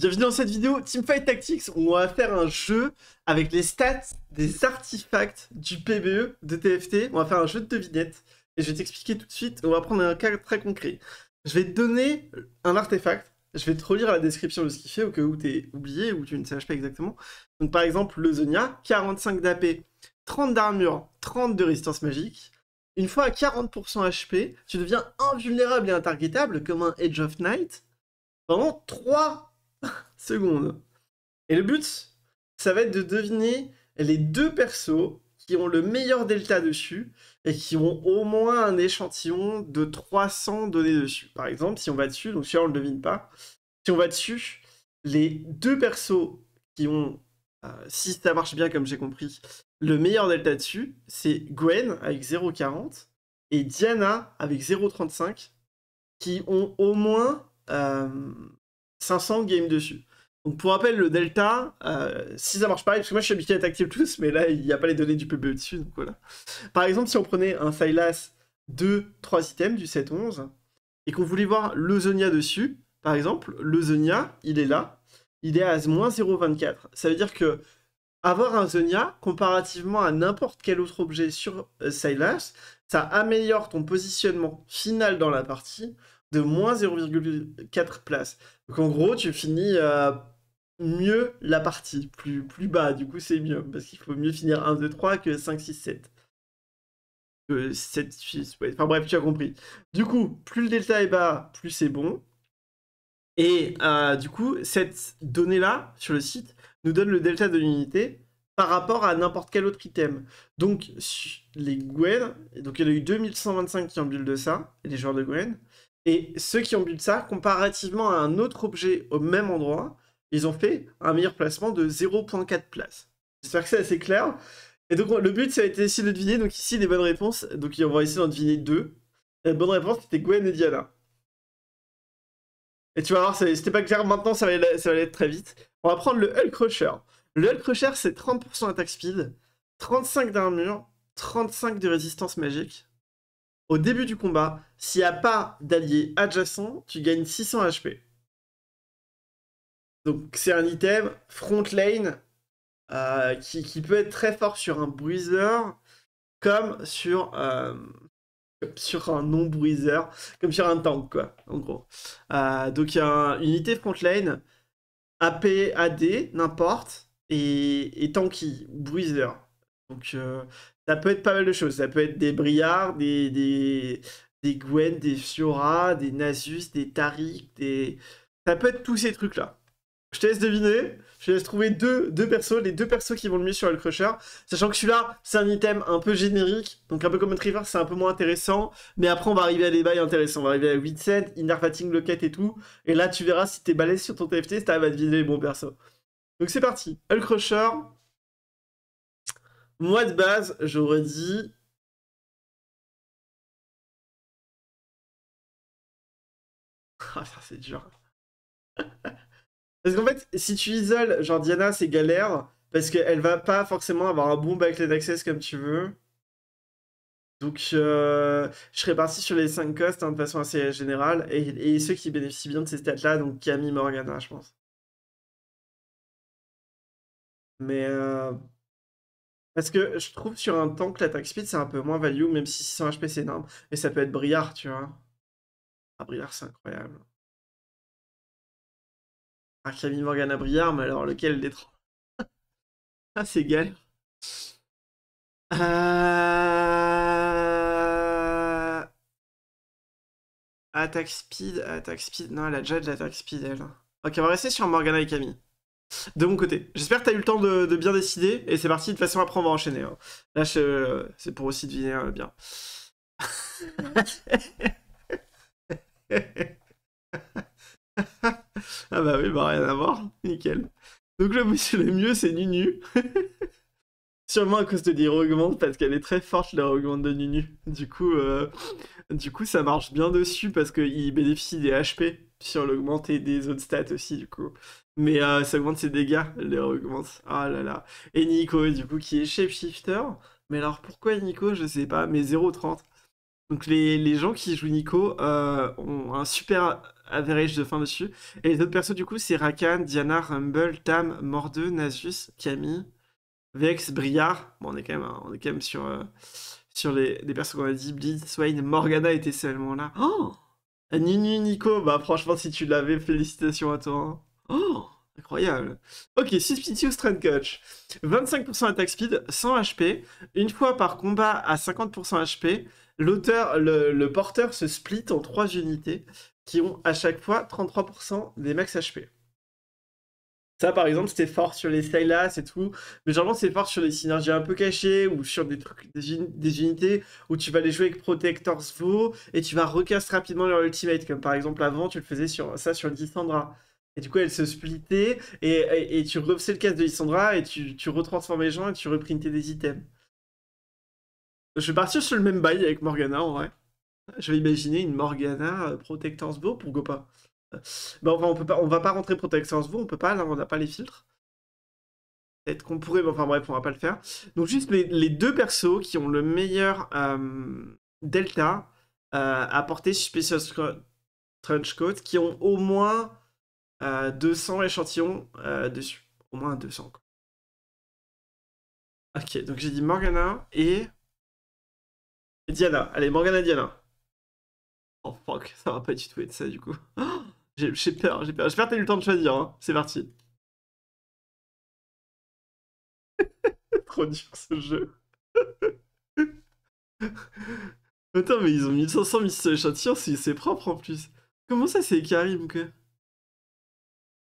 Bienvenue dans cette vidéo Teamfight Tactics on va faire un jeu avec les stats des artefacts du PBE de TFT. On va faire un jeu de devinette et je vais t'expliquer tout de suite. On va prendre un cas très concret. Je vais te donner un artefact. Je vais te relire la description de ce qu'il fait au cas où t'es oublié ou tu ne sais pas exactement. Donc par exemple le Zonia, 45 d'AP, 30 d'armure, 30 de résistance magique. Une fois à 40% HP, tu deviens invulnérable et intargetable comme un Edge of Night pendant 3 seconde, Et le but, ça va être de deviner les deux persos qui ont le meilleur delta dessus et qui ont au moins un échantillon de 300 données dessus. Par exemple, si on va dessus, donc si on le devine pas, si on va dessus, les deux persos qui ont, euh, si ça marche bien comme j'ai compris, le meilleur delta dessus, c'est Gwen avec 0,40 et Diana avec 0,35 qui ont au moins euh, 500 games dessus. Donc pour rappel, le delta, euh, si ça marche pareil, parce que moi je suis habitué à être tous, mais là il n'y a pas les données du PBE dessus, donc voilà. Par exemple, si on prenait un Silas 2, 3 items du 7-11, et qu'on voulait voir le Zonia dessus, par exemple, le Zonia, il est là, il est à moins 0,24. Ça veut dire que avoir un Zonia, comparativement à n'importe quel autre objet sur euh, Silas, ça améliore ton positionnement final dans la partie de moins 0,4 places. Donc en gros, tu finis euh, mieux la partie, plus, bas, du coup c'est mieux, parce qu'il faut mieux finir 1, 2, 3 que 5, 6, 7. Que 7, 6, ouais. Enfin bref, tu as compris. Du coup, plus le delta est bas, plus c'est bon. Et euh, du coup, cette donnée-là, sur le site, nous donne le delta de l'unité par rapport à n'importe quel autre item. Donc, les Gwen, donc il y en a eu 2125 qui ont build de ça, les joueurs de Gwen. Et ceux qui ont bu de ça, comparativement à un autre objet au même endroit, ils ont fait un meilleur placement de 0.4 places. J'espère que c'est assez clair. Et donc le but, ça a été d'essayer de deviner. Donc ici, des bonnes réponses. Donc on va essayer d'en deviner deux. La bonne réponse, c'était Gwen et Diana. Et tu vas voir, c'était pas clair, maintenant ça va, aller, très vite. On va prendre le Hulk Crusher. Le Hulk Crusher c'est 30% attaque speed, 35 d'armure, 35 de résistance magique, au début du combat, s'il n'y a pas d'allié adjacent, tu gagnes 600 HP. Donc c'est un item front lane euh, qui, peut être très fort sur un bruiser comme sur, euh, sur un non-bruiser, comme sur un tank quoi, en gros. Euh, donc il y a une unité front lane, AP, AD, n'importe, et, tanky, bruiser. Donc ça peut être pas mal de choses. Ça peut être des Briards, des, des, des Gwen, des Fiora, des Nasus, des Tariq, des... Ça peut être tous ces trucs-là. Je te laisse deviner. Je te laisse trouver deux, deux persos, les deux persos qui vont le mieux sur le Crusher. Sachant que celui-là, c'est un item un peu générique. Donc un peu comme un Trevor, c'est un peu moins intéressant. Mais après, on va arriver à des bails intéressants. On va arriver à 8 sets, Inner Locket et tout. Et là, tu verras si t'es balèze sur ton TFT, si t'arrives à deviner les bons persos. Donc c'est parti. Hulk moi, de base, j'aurais dit. Ah, ça, c'est dur. parce qu'en fait, si tu isoles, genre Diana, c'est galère. Parce qu'elle va pas forcément avoir un bon backlet access, comme tu veux. Donc, euh, je serais parti sur les 5 costs hein, de façon assez générale. Et, ceux qui bénéficient bien de ces stats-là, donc Camille Morgana, je pense. Mais. Euh, parce que je trouve sur un tank, l'attaque speed, c'est un peu moins value, même si 600 HP, c'est énorme. Et ça peut être brillard tu vois. Ah, brillard c'est incroyable. Ah, Camille Morgana brillard mais alors lequel des trois Ah, c'est Gale. Euh... Attaque speed, attaque speed. Non, elle a déjà de l'attaque speed, elle. Ok, on va rester sur Morgana et Camille de mon côté. J'espère que tu as eu le temps de, bien décider. Et c'est parti, de toute façon, après, on va enchaîner. Hein. Là, c'est pour aussi deviner euh, bien. ah bah oui, bah rien à voir. Nickel. Donc là, monsieur le mieux, c'est Nunu. Sûrement à cause de l'Hero parce qu'elle est très forte, l'Hero de Nunu. Du coup, euh, du coup, ça marche bien dessus, parce qu'il bénéficie des HP sur l'augmenter des autres stats aussi, du coup. Mais euh, ça augmente ses dégâts, les augmente. Ah là là. Et Nico, du coup, qui est shapeshifter. Mais alors pourquoi Nico Je sais pas, mais 0,30. Donc les, gens qui jouent Nico euh, ont un super average de fin dessus. Et les autres persos, du coup, c'est Rakan, Diana, Rumble, Tam, Mordeux, Nasus, Camille, Vex, Briar. Bon, on est quand même, hein, on est quand même sur, euh, sur les, persos qu'on a dit Bleed, Swain, Morgana était seulement là. Oh Nini Nico, bah franchement, si tu l'avais, félicitations à toi. Hein. Oh, incroyable. Ok, Suspicious Trend Coach. 25% attack speed, 100 HP. Une fois par combat à 50% HP, l'auteur, le, le porteur se split en 3 unités qui ont à chaque fois 33% des max HP. Ça, par exemple, c'était fort sur les Sylas et tout. Mais généralement, c'est fort sur les synergies un peu cachées ou sur des trucs, des, unités où tu vas les jouer avec Protectors Vaux et tu vas recast rapidement leur ultimate. Comme par exemple, avant, tu le faisais sur ça sur Lissandra. Et du coup, elle se splittait et, tu refaisais le casque de Lissandra et tu, tu retransformais les gens et tu reprintais des items. Je vais partir sur le même bail avec Morgana en vrai. Je vais imaginer une Morgana euh, Protectors Vaux pour Gopa. Bah, enfin, on peut pas, on va pas rentrer protection Texas vous, on peut pas, là, on a pas les filtres. Peut-être qu'on pourrait, mais enfin bref, on va pas le faire. Donc juste les, deux persos qui ont le meilleur euh, delta euh, à porter Special coat qui ont au moins 200 euh, échantillons euh, dessus. Au moins 200. Quoi. Ok, donc j'ai dit Morgana et... Diana. Allez, Morgana, Diana. Oh fuck, ça va pas du tout être ça du coup. Oh j'ai peur, j'ai peur. J'espère que t'as eu le temps de choisir. Hein. C'est parti. Trop dur ce jeu. Attends, mais ils ont 1500 mis ce échantillon, c'est propre en plus. Comment ça, c'est Karim que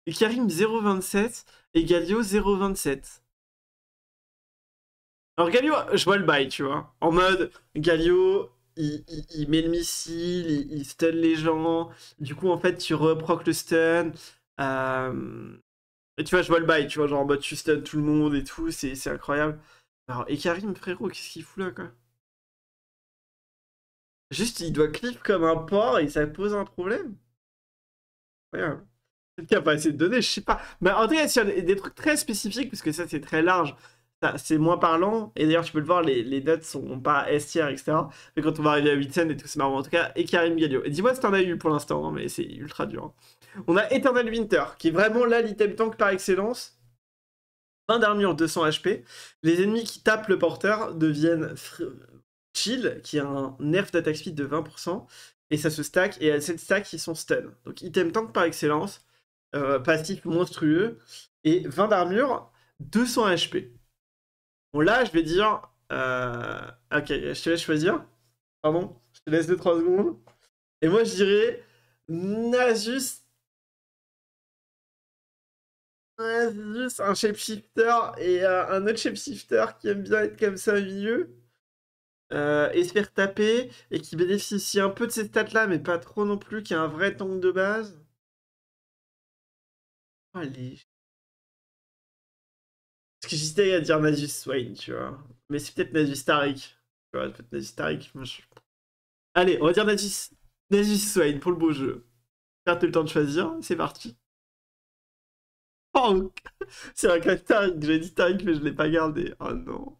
et Karim 0,27 et Galio 0,27. Alors Galio, je vois le bail, tu vois. En mode, Galio, il, met le missile, il, stun les gens. Du coup, en fait, tu reproques le stun. Euh, et tu vois, je vois le bail, tu vois, genre en mode tu stun tout le monde et tout, c'est incroyable. Alors, et Karim, frérot, qu'est-ce qu'il fout là, quoi Juste, il doit clip comme un porc et ça pose un problème. Incroyable. Quelqu'un a pas assez de données, je sais pas. Mais en tout cas, il y a des trucs très spécifiques, parce que ça, c'est très large c'est moins parlant. Et d'ailleurs, tu peux le voir, les, les notes sont pas S tier, etc. Mais quand on va arriver à 8 scènes et tout, c'est marrant. En tout cas, et Karim Galio. Et dis-moi si un as eu pour l'instant, hein, mais c'est ultra dur. Hein. On a Eternal Winter, qui est vraiment là l'item tank par excellence. 20 d'armure, 200 HP. Les ennemis qui tapent le porteur deviennent chill, qui a un nerf d'attaque speed de 20%. Et ça se stack, et à cette stack, ils sont stun. Donc item tank par excellence. Euh, passif monstrueux. Et 20 d'armure, 200 HP. Bon, là, je vais dire. Euh, ok, je te laisse choisir. Pardon, je te laisse 2 3 secondes. Et moi, je dirais. Nasus. Nasus, un shapeshifter et euh, un autre shapeshifter qui aime bien être comme ça au milieu. Euh, et se faire taper et qui bénéficie un peu de ces stats là, mais pas trop non plus, qui a un vrai tank de base. Allez, oh, parce que j'hésitais à dire Nasus Swain, tu vois. Mais c'est peut-être Nasus Tariq. Tu vois, peut-être Nasus Tariq. Allez, on va dire Nasus, Nasus Swain pour le beau jeu. tout le temps de choisir, c'est parti. Oh C'est un crack Tarik. j'ai dit Tarik mais je l'ai pas gardé. Oh non.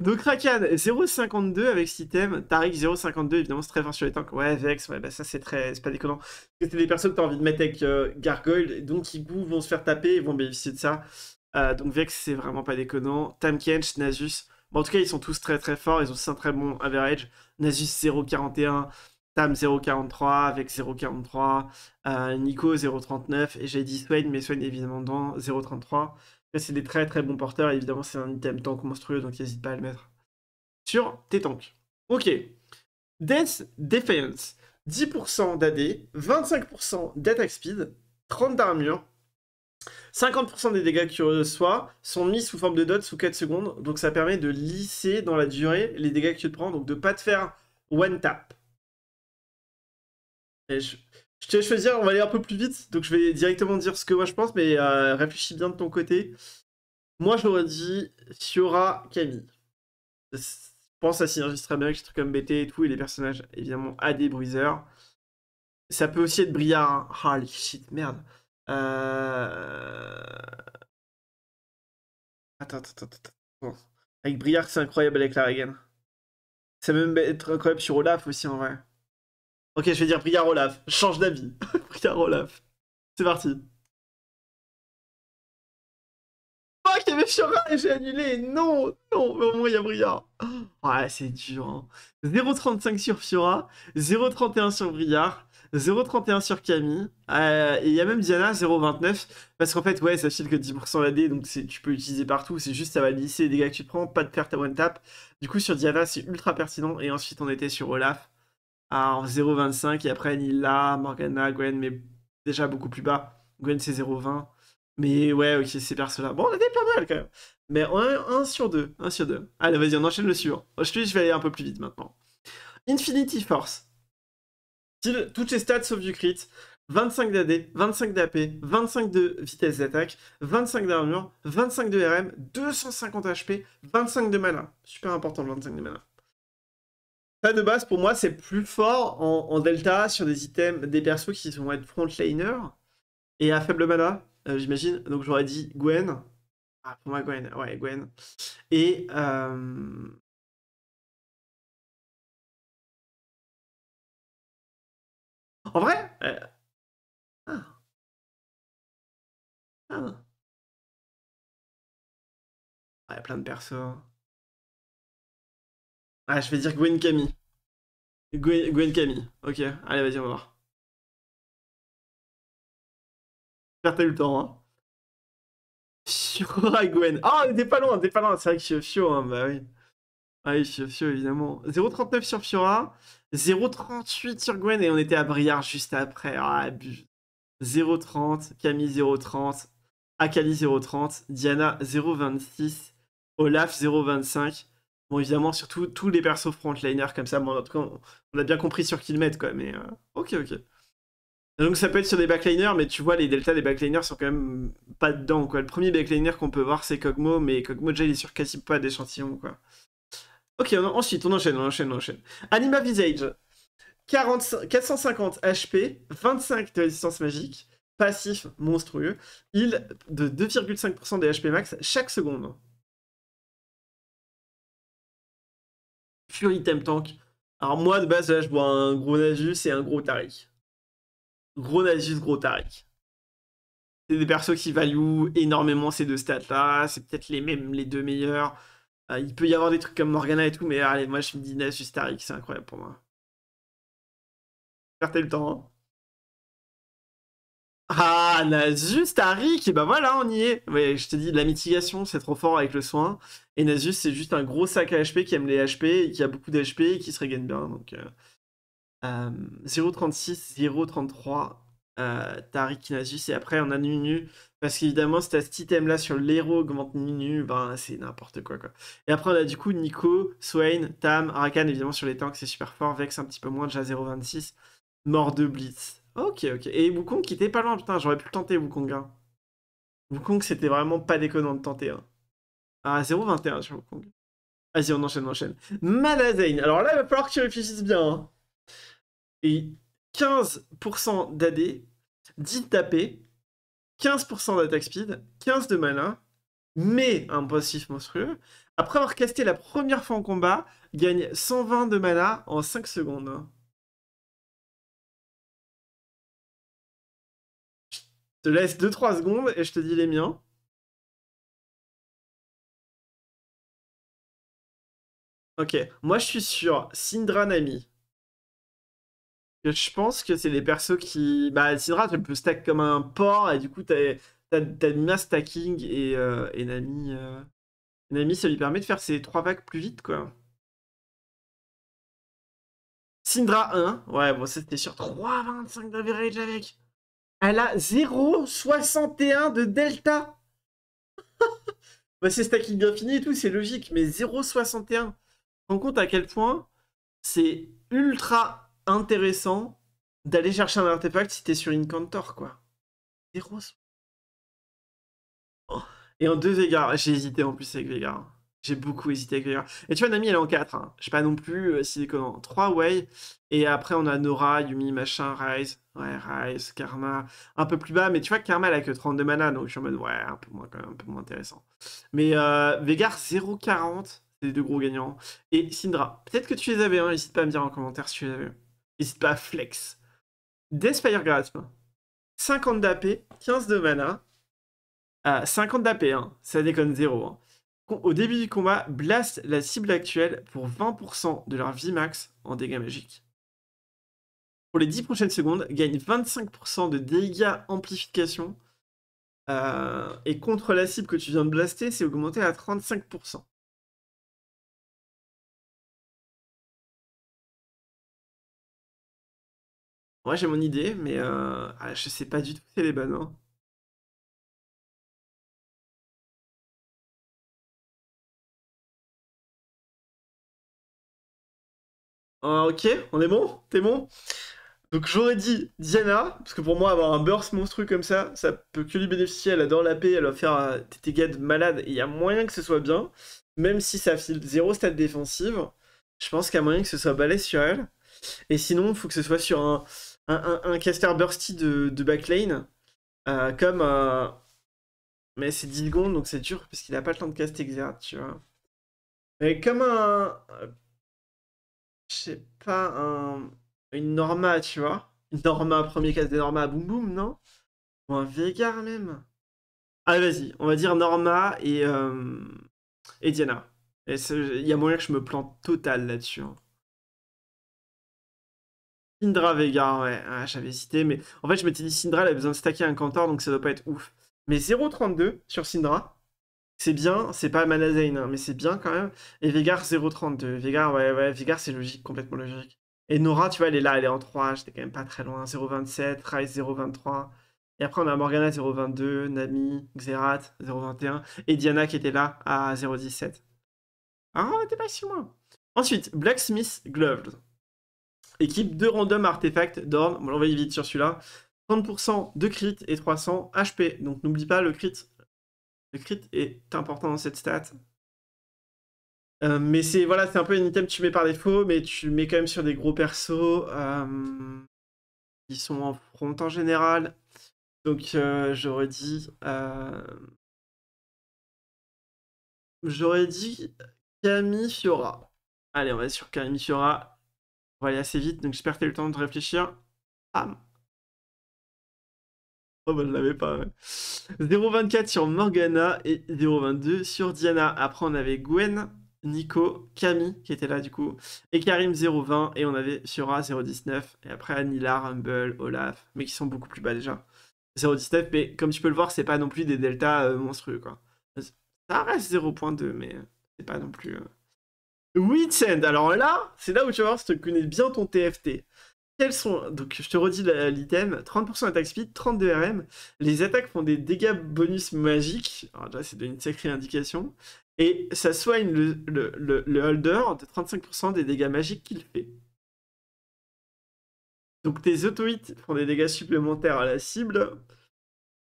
Donc Rakan 0,52 avec cet item, Tariq 0,52 évidemment c'est très fort sur les tanks. Ouais Vex, ouais bah ça c'est très, c'est pas déconnant. C'est des personnes que t'as envie de mettre avec euh, Gargoyle, donc ils vont se faire taper et vont bénéficier de ça. Euh, donc Vex, c'est vraiment pas déconnant. Tamkench, Nasus. Bon, en tout cas, ils sont tous très très forts. Ils ont aussi un très bon average. Nasus 0,41, Tam 0,43, Vex 0,43, euh, Nico 0,39. Et j'ai dit Swain, mais Swain évidemment dans 0,33. C'est des très très bons porteurs. évidemment, c'est un item tank monstrueux, donc n'hésite pas à le mettre sur tes tanks. Ok. Dance Defense. 10% d'AD, 25% d'attack speed, 30 d'armure, 50% des dégâts que tu reçois sont mis sous forme de dot sous 4 secondes, donc ça permet de lisser dans la durée les dégâts que tu te prends, donc de pas te faire one tap. je, je, te choisir, on va aller un peu plus vite, donc je vais directement dire ce que moi je pense, mais euh, réfléchis bien de ton côté. Moi j'aurais dit Fiora Camille. Je pense à synergie très bien avec des trucs comme BT et tout, et les personnages évidemment à des Ça peut aussi être Briard, Holy hein. ah, shit, merde. Euh... Attends, attends, attends, attends. Avec Briard, c'est incroyable avec la Regen Ça va même être incroyable sur Olaf aussi en vrai. Ok, je vais dire Briard Olaf. Change d'avis. Briard Olaf. C'est parti. Oh, il y avait Fiora et j'ai annulé. Non, non, mais au moins il y a Briard. Oh, ouais, c'est dur. 0,35 hein. sur Fiora, 0,31 sur Briard. 0,31 sur Camille. Euh, et il y a même Diana, 0,29. Parce qu'en fait, ouais, ça file que 10% la dé, donc tu peux l'utiliser partout. C'est juste, ça va lisser les dégâts que tu prends, pas de perte à one tap. Du coup, sur Diana, c'est ultra pertinent. Et ensuite, on était sur Olaf alors 0,25. Et après, Nila, Morgana, Gwen, mais déjà beaucoup plus bas. Gwen, c'est 0,20. Mais ouais, ok, c'est perso là Bon, on des pas mal quand même. Mais on 1 sur 2. 1 sur 2. Allez, vas-y, on enchaîne le suivant. je vais aller un peu plus vite maintenant. Infinity Force toutes ses stats sauf du crit. 25 d'AD, 25 d'AP, 25 de vitesse d'attaque, 25 d'armure, 25 de RM, 250 HP, 25 de mana. Super important le 25 de mana. Ça de base pour moi c'est plus fort en, delta sur des items, des persos qui vont être frontliner et à faible mana, euh, j'imagine. Donc j'aurais dit Gwen. Ah pour moi Gwen, ouais Gwen. Et euh, En vrai euh, ah. Ah. Il y a plein de persos. Ah, je vais dire Gwen Camille. Gwen, Camille. Ok, allez, vas-y, on va voir. J'espère le temps. Hein. Fiora Gwen. Oh, t'es pas loin, t'es pas loin. C'est vrai que je suis chaud, hein, bah oui. Ah oui, fio évidemment. 0,39 sur Fiora, 0,38 sur Gwen, et on était à Briard juste après. 0,30, ah, Camille 0,30, Akali 0,30, Diana 0,26, Olaf 0,25. Bon, évidemment, surtout tous les persos frontliners comme ça. Bon, en tout cas, on a bien compris sur qui le mettre, quoi. Mais euh, ok, ok. Donc ça peut être sur des backliners, mais tu vois, les deltas des backliners sont quand même pas dedans, quoi. Le premier backliner qu'on peut voir, c'est Kogmo, mais Kogmo déjà, il est sur quasi pas d'échantillon, quoi. Ok, on, ensuite, on enchaîne, on enchaîne, on enchaîne. Anima Visage. 450 HP, 25 de résistance magique, passif monstrueux, il de 2,5% des HP max chaque seconde. Fury item tank. Alors moi, de base, là, je bois un gros Nazus et un gros Tariq. Gros Nazus, gros Tariq. C'est des persos qui value énormément ces deux stats-là. C'est peut-être les les deux meilleurs. Ah, il peut y avoir des trucs comme Morgana et tout, mais allez, moi je me dis Ness Tarik, c'est incroyable pour moi. Perdez le temps. Hein. Ah, Nasus, Tariq, et bah ben voilà, on y est. je te dis, la mitigation, c'est trop fort avec le soin. Et Nasus, c'est juste un gros sac à HP qui aime les HP, qui a beaucoup d'HP et qui se regagne bien. Donc, euh, 0,36, euh, 0,33 euh, n'a et après on a Nunu parce qu'évidemment si t'as cet item là sur l'héros augmente Nunu ben c'est n'importe quoi quoi et après on a du coup Nico Swain Tam Arakan évidemment sur les tanks c'est super fort Vex un petit peu moins déjà 0.26 mort de Blitz ok ok et Wukong qui était pas loin putain j'aurais pu le tenter Wukong hein. Wukong c'était vraiment pas déconnant de tenter hein. à ah, 0.21 sur Wukong vas-y on enchaîne on enchaîne alors là il va falloir que tu réfléchisses bien hein. et 15% d'AD, 10 tapés, 15% d'attaque speed, 15 de malin, mais un passif monstrueux. Après avoir casté la première fois en combat, gagne 120 de mana en 5 secondes. Je te laisse 2-3 secondes et je te dis les miens. Ok, moi je suis sur Sindranami je pense que c'est les persos qui. Bah, Syndra, tu peux stack comme un porc, et du coup, t'as Nina stacking et, euh, et Nami. Euh, Nami, ça lui permet de faire ses trois vagues plus vite, quoi. Syndra 1, ouais, bon, c'était sur 3,25 d'average avec. Elle a 0,61 de delta. Bah, c'est stacking fini et tout, c'est logique, mais 0,61. Tu te rends compte à quel point c'est ultra intéressant d'aller chercher un artefact si t'es sur Incantor, quoi. Zéro. Oh. Et en deux égards. j'ai hésité en plus avec Vega. J'ai beaucoup hésité avec Vega. Et tu vois, Nami, elle est en 4. Hein. Je sais pas non plus euh, si c'est déconnant. 3 Way. Et après, on a Nora, Yumi, machin, Rise. Ouais, Rise, Karma. Un peu plus bas. Mais tu vois, Karma, elle a que 32 mana. Donc je suis en mode, ouais, un peu moins un peu moins intéressant. Mais euh, Vega, 0,40. C'est les deux gros gagnants. Et Syndra. Peut-être que tu les avais. Hein. N'hésite pas à me dire en commentaire si tu les avais. N'hésite pas flex. Despair Grasp. 50 d'AP, 15 de mana. à 50 d'AP, ça déconne 0. Hein. Au début du combat, blast la cible actuelle pour 20% de leur vie max en dégâts magiques. Pour les 10 prochaines secondes, gagne 25% de dégâts amplification. Euh, et contre la cible que tu viens de blaster, c'est augmenté à 35%. Moi, j'ai mon idée, mais euh, ah, je sais pas du tout si elle est bonne. Hein. Ah, ok, on est bon? T'es bon? Donc j'aurais dit Diana, parce que pour moi, avoir un burst monstrueux comme ça, ça peut que lui bénéficier. Elle adore la paix, elle va faire des euh, dégâts malade. Il y a moyen que ce soit bien, même si ça file zéro stade défensive. Je pense qu'il y a moyen que ce soit balayé sur elle. Et sinon, il faut que ce soit sur un, un, caster bursty de, de backlane, euh, comme... Euh, mais c'est Dilgon, donc c'est dur, parce qu'il n'a pas le temps de caster exert, tu vois. Mais comme un... Je sais pas, un... Une Norma, tu vois. Une Norma, premier caster des Norma, boum boum, non Ou un Veigar même. Allez, vas-y, on va dire Norma et, euh, et Diana. Il y a moyen que je me plante total là-dessus. Hein. Syndra Vega, ouais, ah, j'avais cité, mais en fait, je m'étais dit Syndra, elle a besoin de stacker un Cantor, donc ça doit pas être ouf. Mais 0,32 sur Syndra, c'est bien, c'est pas Manazane, hein, mais c'est bien quand même. Et Vegar 0,32. Vegar, ouais, ouais, Vegar, c'est logique, complètement logique. Et Nora, tu vois, elle est là, elle est en 3, j'étais quand même pas très loin. 0,27, Rice 0,23. Et après, on a Morgana 0,22, Nami, Xerath 0,21, et Diana qui était là à 0,17. Ah, on pas si loin. Ensuite, Blacksmith Gloves. Équipe de random artefacts d'orne. Bon, on va y vite sur celui-là. 30% de crit et 300 HP. Donc n'oublie pas, le crit. le crit est important dans cette stat. Euh, mais c'est voilà, c'est un peu un item que tu mets par défaut, mais tu le mets quand même sur des gros persos euh, qui sont en front en général. Donc euh, j'aurais dit, j'aurais dit Camille Fiora. Allez, on va sur Camille Fiora. On va aller assez vite, donc j'espère que tu le temps de réfléchir. Ah Oh bah je l'avais pas. Ouais. 0,24 sur Morgana et 0,22 sur Diana. Après on avait Gwen, Nico, Camille qui était là du coup, et Karim 0,20 et on avait Sura 0,19 et après Anila, Rumble, Olaf, mais qui sont beaucoup plus bas déjà. 0,19 mais comme tu peux le voir c'est pas non plus des deltas euh, monstrueux quoi. Ça reste 0,2 mais c'est pas non plus... Euh, Weekend. Alors là, c'est là où tu vas voir si tu connais bien ton TFT. Quels sont. Donc je te redis l'item 30% attaque speed, 32 RM. Les attaques font des dégâts bonus magiques. Alors là, c'est une sacrée indication. Et ça soigne le, holder de 35% des dégâts magiques qu'il fait. Donc tes auto-hits font des dégâts supplémentaires à la cible.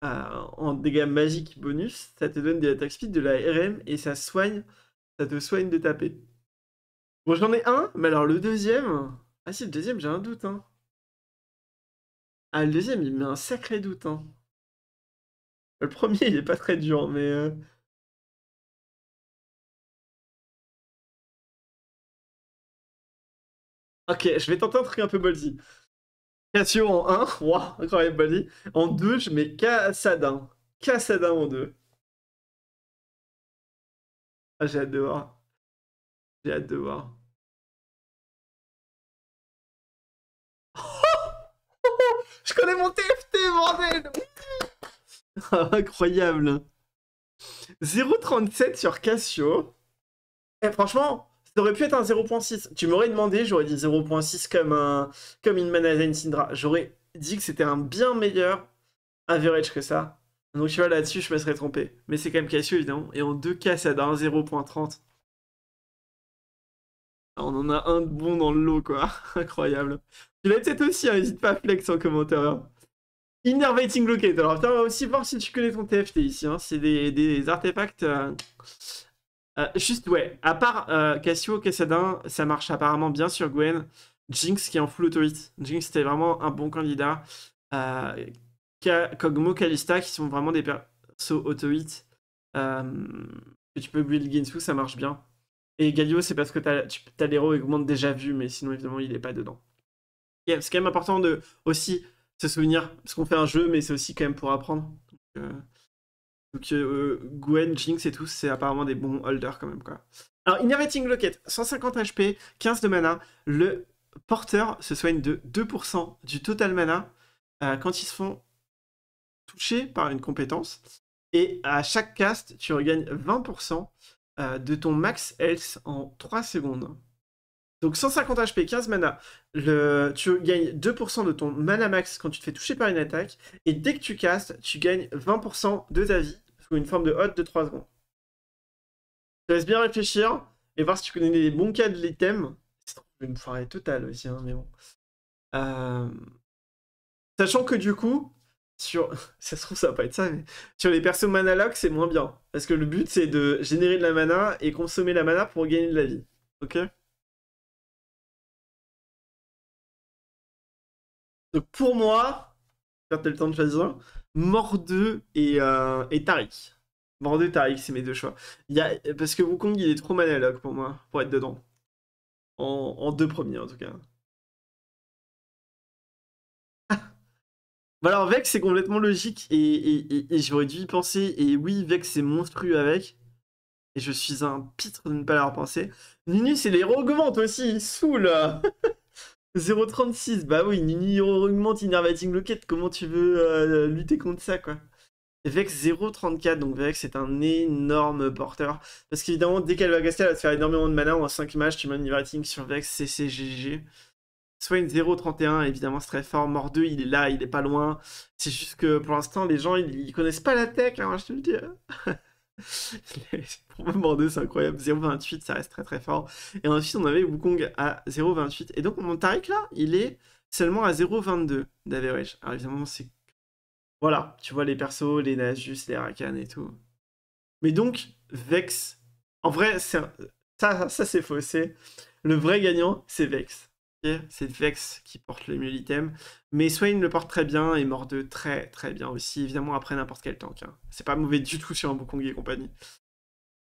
Euh, en dégâts magiques bonus, ça te donne des attaques speed, de la RM et ça soigne, ça te soigne de taper. Bon, j'en ai un, mais alors le deuxième. Ah si, le deuxième, j'ai un doute. Hein. Ah, le deuxième, il met un sacré doute. Hein. Le premier, il est pas très dur, mais. Euh. Ok, je vais tenter un truc un peu ballsy. Cassio en 1, waouh, incroyable ballsy. En 2, je mets Cassadin. Cassadin en 2. Ah, j'adore. J'ai hâte de voir. Je connais mon TFT, bordel Incroyable 0.37 sur Cassio. Et eh, franchement, ça aurait pu être un 0.6. Tu m'aurais demandé, j'aurais dit 0.6 comme, un, comme une Manazen Syndra. J'aurais dit que c'était un bien meilleur average que ça. Donc tu vois, là-dessus, je me serais trompé. Mais c'est quand même Cassio, évidemment. Et en deux cas, ça donne 0.30. On en a un de bon dans le lot, quoi. Incroyable. Tu l'as peut-être aussi, hein, n'hésite pas à flex en commentaire. Innervating Locate. Alors, on va aussi voir si tu connais ton TFT ici. Hein. C'est des, artefacts. Euh, euh, juste, ouais. À part euh, Cassio, Cassadin, ça marche apparemment bien sur Gwen. Jinx qui est en full auto -hit. Jinx, c'était vraiment un bon candidat. Kogmo, Kalista qui sont vraiment des persos auto-hit. tu peux build Ginsu, ça marche bien. Et Galio, c'est parce que t'as l'héros augmente déjà vu, mais sinon, évidemment, il n'est pas dedans. c'est quand même important de aussi se souvenir, parce qu'on fait un jeu, mais c'est aussi quand même pour apprendre. Donc, euh, euh, Gwen, Jinx et tout, c'est apparemment des bons holders quand même. Quoi. Alors, Innervating Locket, 150 HP, 15 de mana. Le porteur se soigne de 2% du total mana euh, quand ils se font toucher par une compétence. Et à chaque cast, tu regagnes 20% euh, de ton max health en 3 secondes. Donc 150 HP, 15 mana. tu gagnes 2% de ton mana max quand tu te fais toucher par une attaque. Et dès que tu castes, tu gagnes 20% de ta vie sous une forme de hot de 3 secondes. Tu te laisse bien réfléchir et voir si tu connais les bons cas de l'item. C'est une foirée totale aussi, hein, mais bon. Euh, sachant que du coup, sur. Ça se trouve, ça va pas être ça, mais. Sur les persos mana c'est moins bien. Parce que le but, c'est de générer de la mana et consommer la mana pour gagner de la vie. Ok Donc pour moi, perdre le temps de choisir, Mordeux et, euh, et Mordeux et Tarik c'est mes deux choix. Parce que Wukong, il est trop mana pour moi, pour être dedans. en deux premiers, en tout cas. Bah alors Vex, c'est complètement logique et, j'aurais dû y penser. Et oui, Vex, c'est monstrueux avec. Et je suis un pitre de ne pas l'avoir pensé. Nunu, c'est l'héros augmente aussi, saoule 0.36, bah oui, Nunu héros augmente, innervating locket, comment tu veux euh, lutter contre ça, quoi Vex 0.34, donc Vex c'est un énorme porteur. Parce qu'évidemment, dès qu'elle va gasser, elle va te faire énormément de mana en 5 matchs, tu mets un sur Vex, c'est GG. Swain 0.31, évidemment, c'est très fort. mordeux il est là, il est pas loin. C'est juste que pour l'instant, les gens, ils, connaissent pas la tech, hein, je te le dis. pour moi, c'est incroyable. 0.28 ça reste très très fort. Et ensuite, on avait Wukong à 0.28 Et donc, mon tarik là, il est seulement à 0.22 22 d'average. Alors, évidemment, c'est. Voilà, tu vois les persos, les Nasus, les Rakan et tout. Mais donc, Vex. En vrai, ça, ça c'est faux. Le vrai gagnant, c'est Vex c'est Vex qui porte le mieux l'item. Mais Swain le porte très bien et mort très très bien aussi, évidemment après n'importe quel tank. Hein. C'est pas mauvais du tout sur un Bokong et compagnie.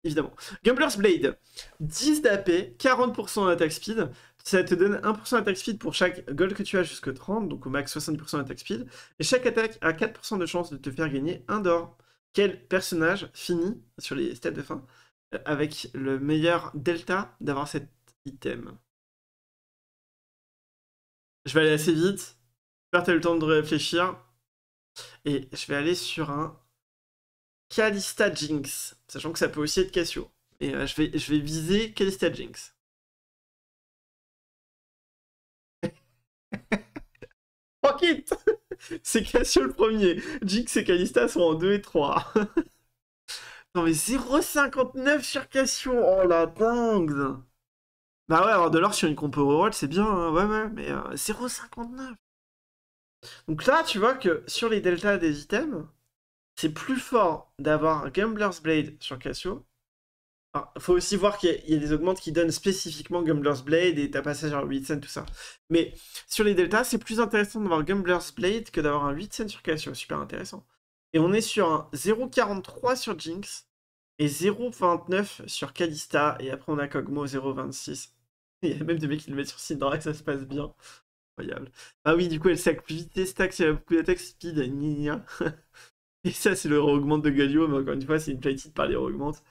Évidemment. Gumbler's Blade, 10 d'AP, 40% d'attaque speed. Ça te donne 1% d'attaque speed pour chaque gold que tu as jusqu'à 30, donc au max 70% d'attaque speed. Et chaque attaque a 4% de chance de te faire gagner un d'or. Quel personnage finit sur les stats de fin euh, avec le meilleur delta d'avoir cet item je vais aller assez vite. J'espère que le temps de réfléchir. Et je vais aller sur un Calista Jinx, sachant que ça peut aussi être Cassio. Et euh, je, vais, je vais viser Calista Jinx. Fuck it C'est Cassio le premier. Jinx et Calista sont en 2 et 3. non mais 0,59 sur Cassio Oh la dingue bah ouais, avoir de l'or sur une compo reroll, c'est bien, hein, ouais, ouais, mais 0,59. Euh, Donc là, tu vois que sur les deltas des items, c'est plus fort d'avoir Gambler's Blade sur Cassio. Il faut aussi voir qu'il y, a des augmentes qui donnent spécifiquement Gambler's Blade et ta passage à 8 cents, tout ça. Mais sur les deltas, c'est plus intéressant d'avoir Gambler's Blade que d'avoir un 8 cents sur Cassio. Super intéressant. Et on est sur un 0,43 sur Jinx et 0,29 sur Kalista. Et après, on a Kogmo 0,26. Il y a même des mecs qui le mettent sur Syndra, ça se passe bien. Incroyable. Ah oui, du coup, elle sac plus vite, beaucoup d'attaques speed, Et ça, c'est le augmente de Galio, mais encore une fois, c'est une petite par les augmente.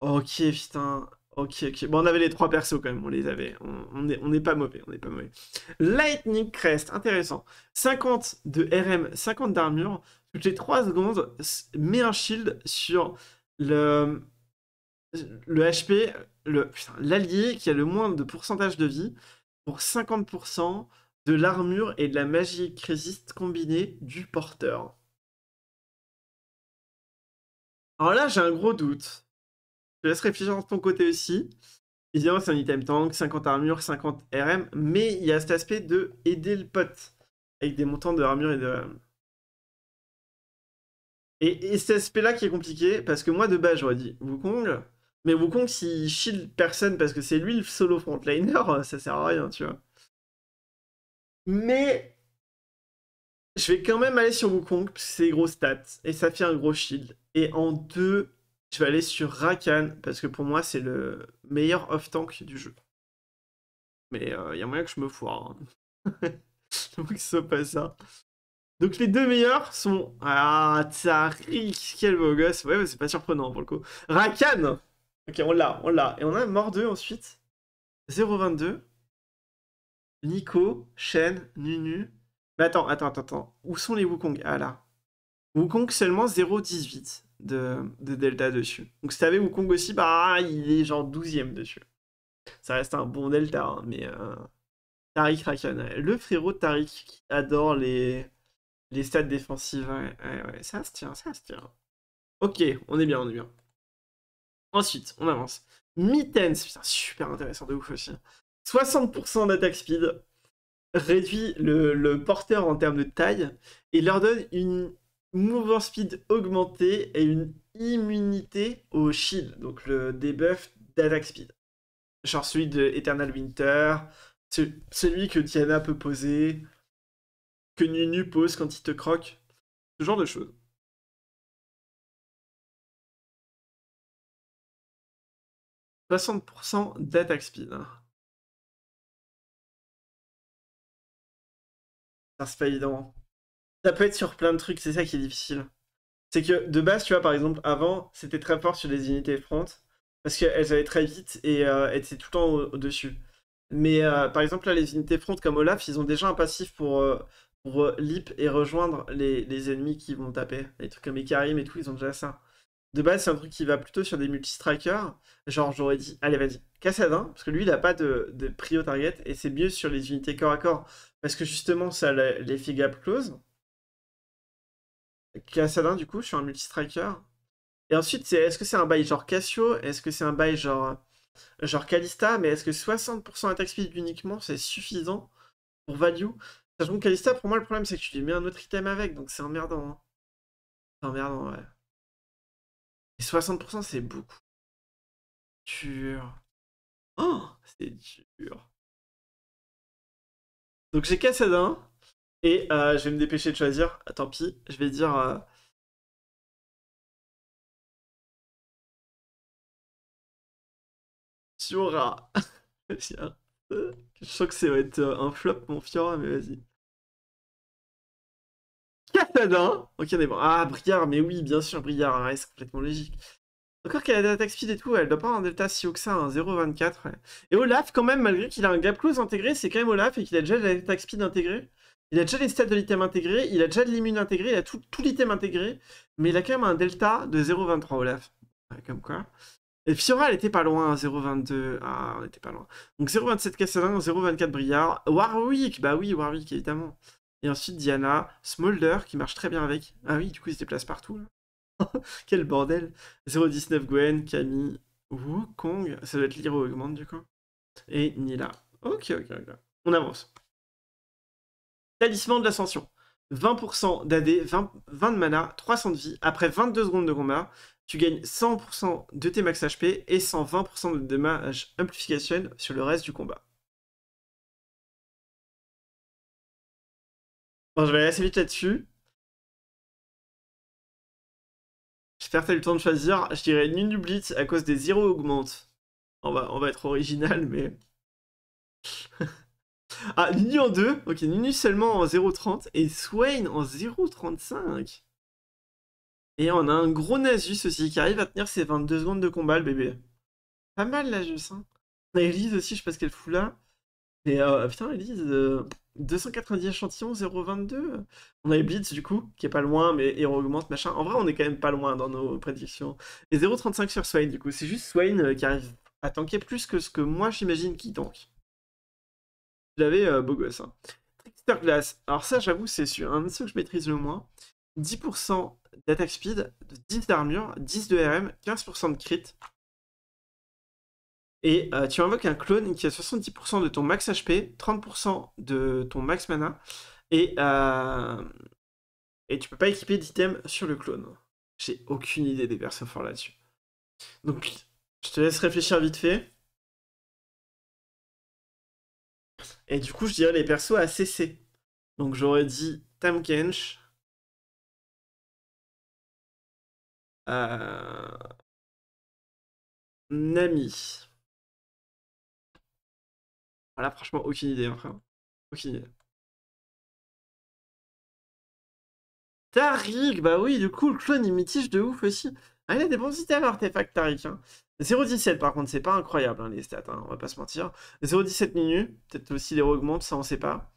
Ok, putain. Ok, ok. Bon, on avait les trois persos quand même, on les avait. On n'est on est pas mauvais, on n'est pas mauvais. Lightning Crest, intéressant. 50 de RM, 50 d'armure. Toutes les 3 secondes, met un shield sur le, le HP, l'allié qui a le moins de pourcentage de vie pour 50% de l'armure et de la magie résiste combinée du porteur. Alors là, j'ai un gros doute. Je te laisse réfléchir de ton côté aussi. Évidemment, c'est un item tank, 50 armure, 50 RM, mais il y a cet aspect de aider le pote avec des montants de armure et de Et, et cet aspect-là qui est compliqué, parce que moi de base j'aurais dit Wukong, mais Wukong, s'il shield personne parce que c'est lui le solo frontliner, euh, ça sert à rien, tu vois. Mais je vais quand même aller sur Wukong, parce que c'est gros stats, et ça fait un gros shield. Et en deux, je vais aller sur Rakan, parce que pour moi, c'est le meilleur off-tank du jeu. Mais il euh, y a moyen que je me foire. Hein. que ce soit pas ça. Donc les deux meilleurs sont... Ah, Tsarik, quel beau gosse. Ouais, c'est pas surprenant pour le coup. Rakan Ok, on l'a, on l'a. Et on a mort 2 ensuite. 0,22. Nico, Shen, Nunu. Mais attends, attends, attends, attends. Où sont les Wukong Ah là. Wukong seulement 0,18 de, de delta dessus. Donc si t'avais Wukong aussi, bah il est genre 12ème dessus. Ça reste un bon delta, hein, mais... Tarik euh, Tariq Rakan, le frérot Tariq qui adore les, les stats défensives. Ouais, ça se tient, ça se tient. Ok, on est bien, on est bien. Ensuite, on avance. Mittens, c'est super intéressant de ouf aussi. 60% d'attaque speed, réduit le, porteur en termes de taille et leur donne une move speed augmentée et une immunité au shield, donc le debuff d'attaque speed. Genre celui de Eternal Winter, celui que Diana peut poser, que Nunu pose quand il te croque, ce genre de choses. 60% d'attaque speed. C'est pas évident. Ça peut être sur plein de trucs, c'est ça qui est difficile. C'est que de base, tu vois, par exemple, avant, c'était très fort sur les unités front, parce qu'elles allaient très vite et euh, elles étaient tout le temps au-dessus. Mais euh, par exemple, là, les unités front comme Olaf, ils ont déjà un passif pour, euh, leap et rejoindre les, ennemis qui vont taper. Les trucs comme Ekarim et tout, ils ont déjà ça de base, c'est un truc qui va plutôt sur des multi-strikers. Genre, j'aurais dit, allez, vas-y, Cassadin, parce que lui, il n'a pas de, prix au target, et c'est mieux sur les unités corps à corps, parce que justement, ça l'effet gap close. Cassadin, du coup, sur un multi-striker. Et ensuite, c'est est-ce que c'est un bail genre Cassio Est-ce que c'est un bail genre, genre Calista Mais est-ce que 60% attaque speed uniquement, c'est suffisant pour value Sachant que Calista, pour moi, le problème, c'est que tu lui mets un autre item avec, donc c'est emmerdant. Hein. C'est emmerdant, ouais. Et 60%, c'est beaucoup. Dur. Oh, c'est dur. Donc j'ai Cassadin. Et euh, je vais me dépêcher de choisir. Ah, tant pis, je vais dire. Euh, je sens que ça va être euh, un flop, mon Fiora, mais vas-y. Hein. Ok, on est Ah, Briard, mais oui, bien sûr, Briard, hein, c'est complètement logique. Encore qu'elle a des attaques speed et tout, elle doit pas avoir un delta si haut que ça, 0,24. Hein, et Olaf, quand même, malgré qu'il a un gap close intégré, c'est quand même Olaf et qu'il a déjà des attaques speed intégré. Il a déjà les stats de l'item intégré, il a déjà de l'immune intégré, il a tout, tout l'item intégré, mais il a quand même un delta de 0,23 Olaf. comme quoi. Et Fiora, elle était pas loin, 0,22. Ah, on était pas loin. Donc 0,27 Cassadin, 0,24 Briard. Warwick, bah oui, Warwick, évidemment. Et ensuite, Diana, Smolder, qui marche très bien avec. Ah oui, du coup, il se déplace partout. Quel bordel 019 Gwen, Camille, Wukong, ça doit être Liro Augmente du coup. Et Nila. Ok, ok, ok. On avance. Talisman de l'ascension. 20% d'AD, 20, de mana, 300 de vie. Après 22 secondes de combat, tu gagnes 100% de tes max HP et 120% de damage amplification sur le reste du combat. Bon, je vais aller assez vite là-dessus. J'espère que t'as eu le temps de choisir. Je dirais Nunu blitz à cause des zéros augmente. On va, on va être original, mais... ah, Nunu en 2. Ok, Nunu seulement en 0.30 et Swain en 0.35. Et on a un gros Nasus aussi qui arrive à tenir ses 22 secondes de combat, le bébé. Pas mal, là, je sens. On a Elise aussi, je sais pas ce qu'elle fout là. Mais euh, putain, Elise... Euh, 290 échantillons, 0,22. On a Blitz du coup, qui est pas loin, mais il augmente, machin. En vrai, on est quand même pas loin dans nos prédictions. Et 0,35 sur Swain du coup. C'est juste Swain euh, qui arrive à tanker plus que ce que moi j'imagine qui tank. j'avais euh, beau gosse. Hein. Glass. Alors ça, j'avoue, c'est un de ceux que je maîtrise le moins. 10% d'attaque speed, 10 d'armure, 10 de RM, 15% de crit. Et euh, tu invoques un clone qui a 70% de ton max HP, 30% de ton max mana, et, euh, et tu peux pas équiper d'item sur le clone. J'ai aucune idée des persos forts là-dessus. Donc, je te laisse réfléchir vite fait. Et du coup, je dirais les persos à CC. Donc, j'aurais dit Tam Kench. Euh, Nami. Voilà, franchement, aucune idée, hein, frère. Aucune idée. Tariq, bah oui, du coup, le clone, il mitige de ouf aussi. Ah, il a des bons items, artefacts Tariq. Hein. 0,17 par contre, c'est pas incroyable hein, les stats, hein, on va pas se mentir. 0,17 minutes, peut-être aussi les augmente, ça on sait pas.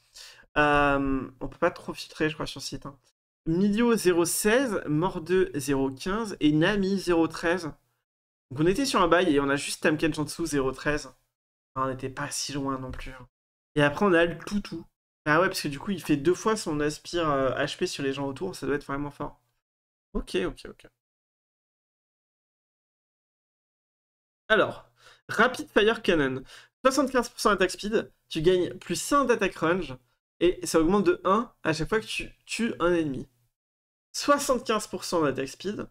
on peut pas trop filtrer, je crois, sur site. Hein. Milio 0,16, Mordeux 0,15 et Nami 0,13. Donc on était sur un bail et on a juste Tamken en dessous 0,13 on n'était pas si loin non plus. Hein. Et après, on a le toutou. Ah ouais, parce que du coup, il fait deux fois son aspire HP euh, sur les gens autour, ça doit être vraiment fort. Ok, ok, ok. Alors, Rapid Fire Cannon. 75% d'attaque speed, tu gagnes plus 5 d'attaque range, et ça augmente de 1 à chaque fois que tu tues un ennemi. 75% d'attaque speed,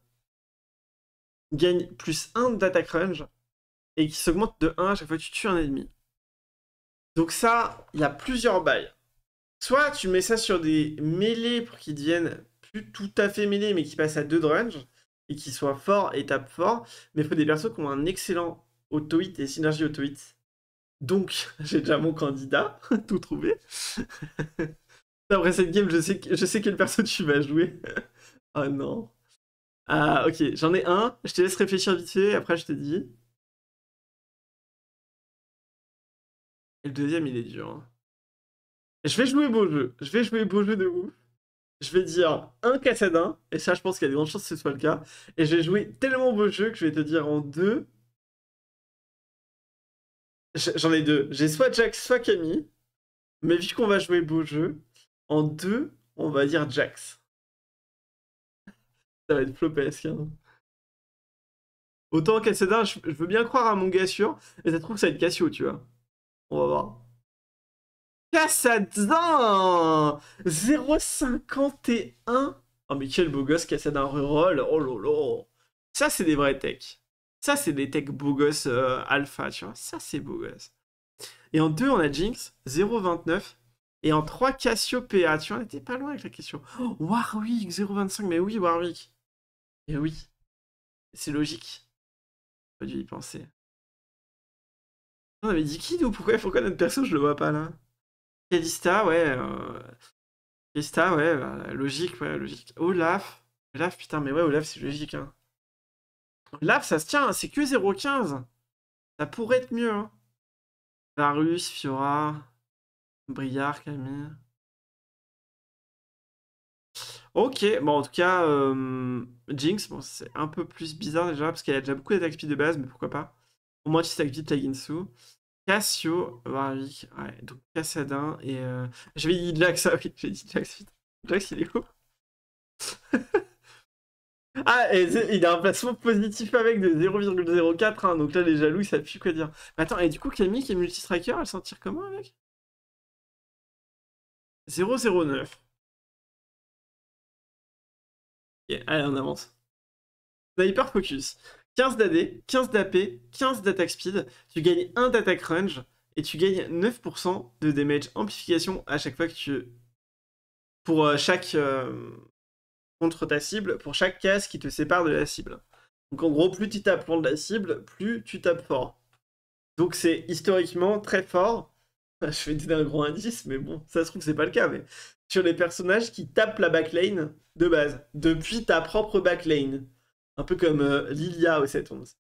gagne plus 1 d'attaque range, et qui s'augmente de 1 à chaque fois que tu tues un ennemi. Donc ça, il y a plusieurs bails. Soit tu mets ça sur des mêlées pour qu'ils deviennent plus tout à fait mêlés, mais qui passent à 2 de et qui soient forts et tapent fort, mais il faut des persos qui ont un excellent auto-hit et synergie auto-hit. Donc, j'ai déjà mon candidat, tout trouvé. Après cette game, je sais, je sais quel perso tu vas jouer. oh non. Ah, ok, j'en ai un. Je te laisse réfléchir vite fait, après je te dis. le deuxième, il est dur. Hein. je vais jouer beau jeu. Je vais jouer beau jeu de ouf. Je vais dire un Cassadin. Et ça, je pense qu'il y a de grandes chances que ce soit le cas. Et je vais jouer tellement beau jeu que je vais te dire en deux. J'en ai deux. J'ai soit Jax soit Camille. Mais vu qu'on va jouer beau jeu, en deux, on va dire Jax. Ça va être flopesque. Hein. Autant Cassadin, je, veux bien croire à mon gars sûr, mais ça trouve que ça va être Cassio, tu vois. On va voir. Cassadin 0,51 Oh mais quel beau gosse Cassadin Rural Oh lolo Ça c'est des vrais techs. Ça c'est des techs beau gosse euh, alpha, tu vois. Ça c'est beau gosse. Et en 2 on a Jinx, 0,29. Et en 3 Cassiopeia, tu vois, on était pas loin avec la question. Oh, Warwick, 0,25, mais oui Warwick. Et oui. C'est logique. Pas dû y penser. On avait dit qui nous pourquoi, notre perso, je le vois pas là Kalista, ouais. Euh... ouais, bah, logique, ouais, logique. Olaf. Olaf, putain, mais ouais, Olaf, c'est logique. Hein. Olaf, ça se tient, hein, c'est que 0,15. Ça pourrait être mieux. Hein. Varus, Fiora, Briar, Camille. Ok, bon en tout cas, euh, Jinx, bon, c'est un peu plus bizarre déjà, parce qu'elle a déjà beaucoup d'attaque speed de base, mais pourquoi pas. Au moins, tu stacks vite Cassio, Warwick, ouais, donc Cassadin et. Euh... J'avais dit Dlax, ah oui, j'ai dit Dlax, Dlax, il est où Ah, et il a un placement positif avec de 0,04, hein, donc là, les jaloux, ils savent plus quoi dire. attends, et du coup, Camille qui est multistriker, elle s'en tire comment avec 009. Ok, allez, on avance. Sniper Focus. 15 d'AD, 15 d'AP, 15 d'attaque speed, tu gagnes 1 d'attaque range et tu gagnes 9% de damage amplification à chaque fois que tu. pour euh, chaque. Euh, contre ta cible, pour chaque case qui te sépare de la cible. Donc en gros, plus tu tapes loin de la cible, plus tu tapes fort. Donc c'est historiquement très fort. Je vais te donner un gros indice, mais bon, ça se trouve que c'est pas le cas, mais sur les personnages qui tapent la backlane de base, depuis ta propre backlane. Un peu comme euh, Lilia au 7-11.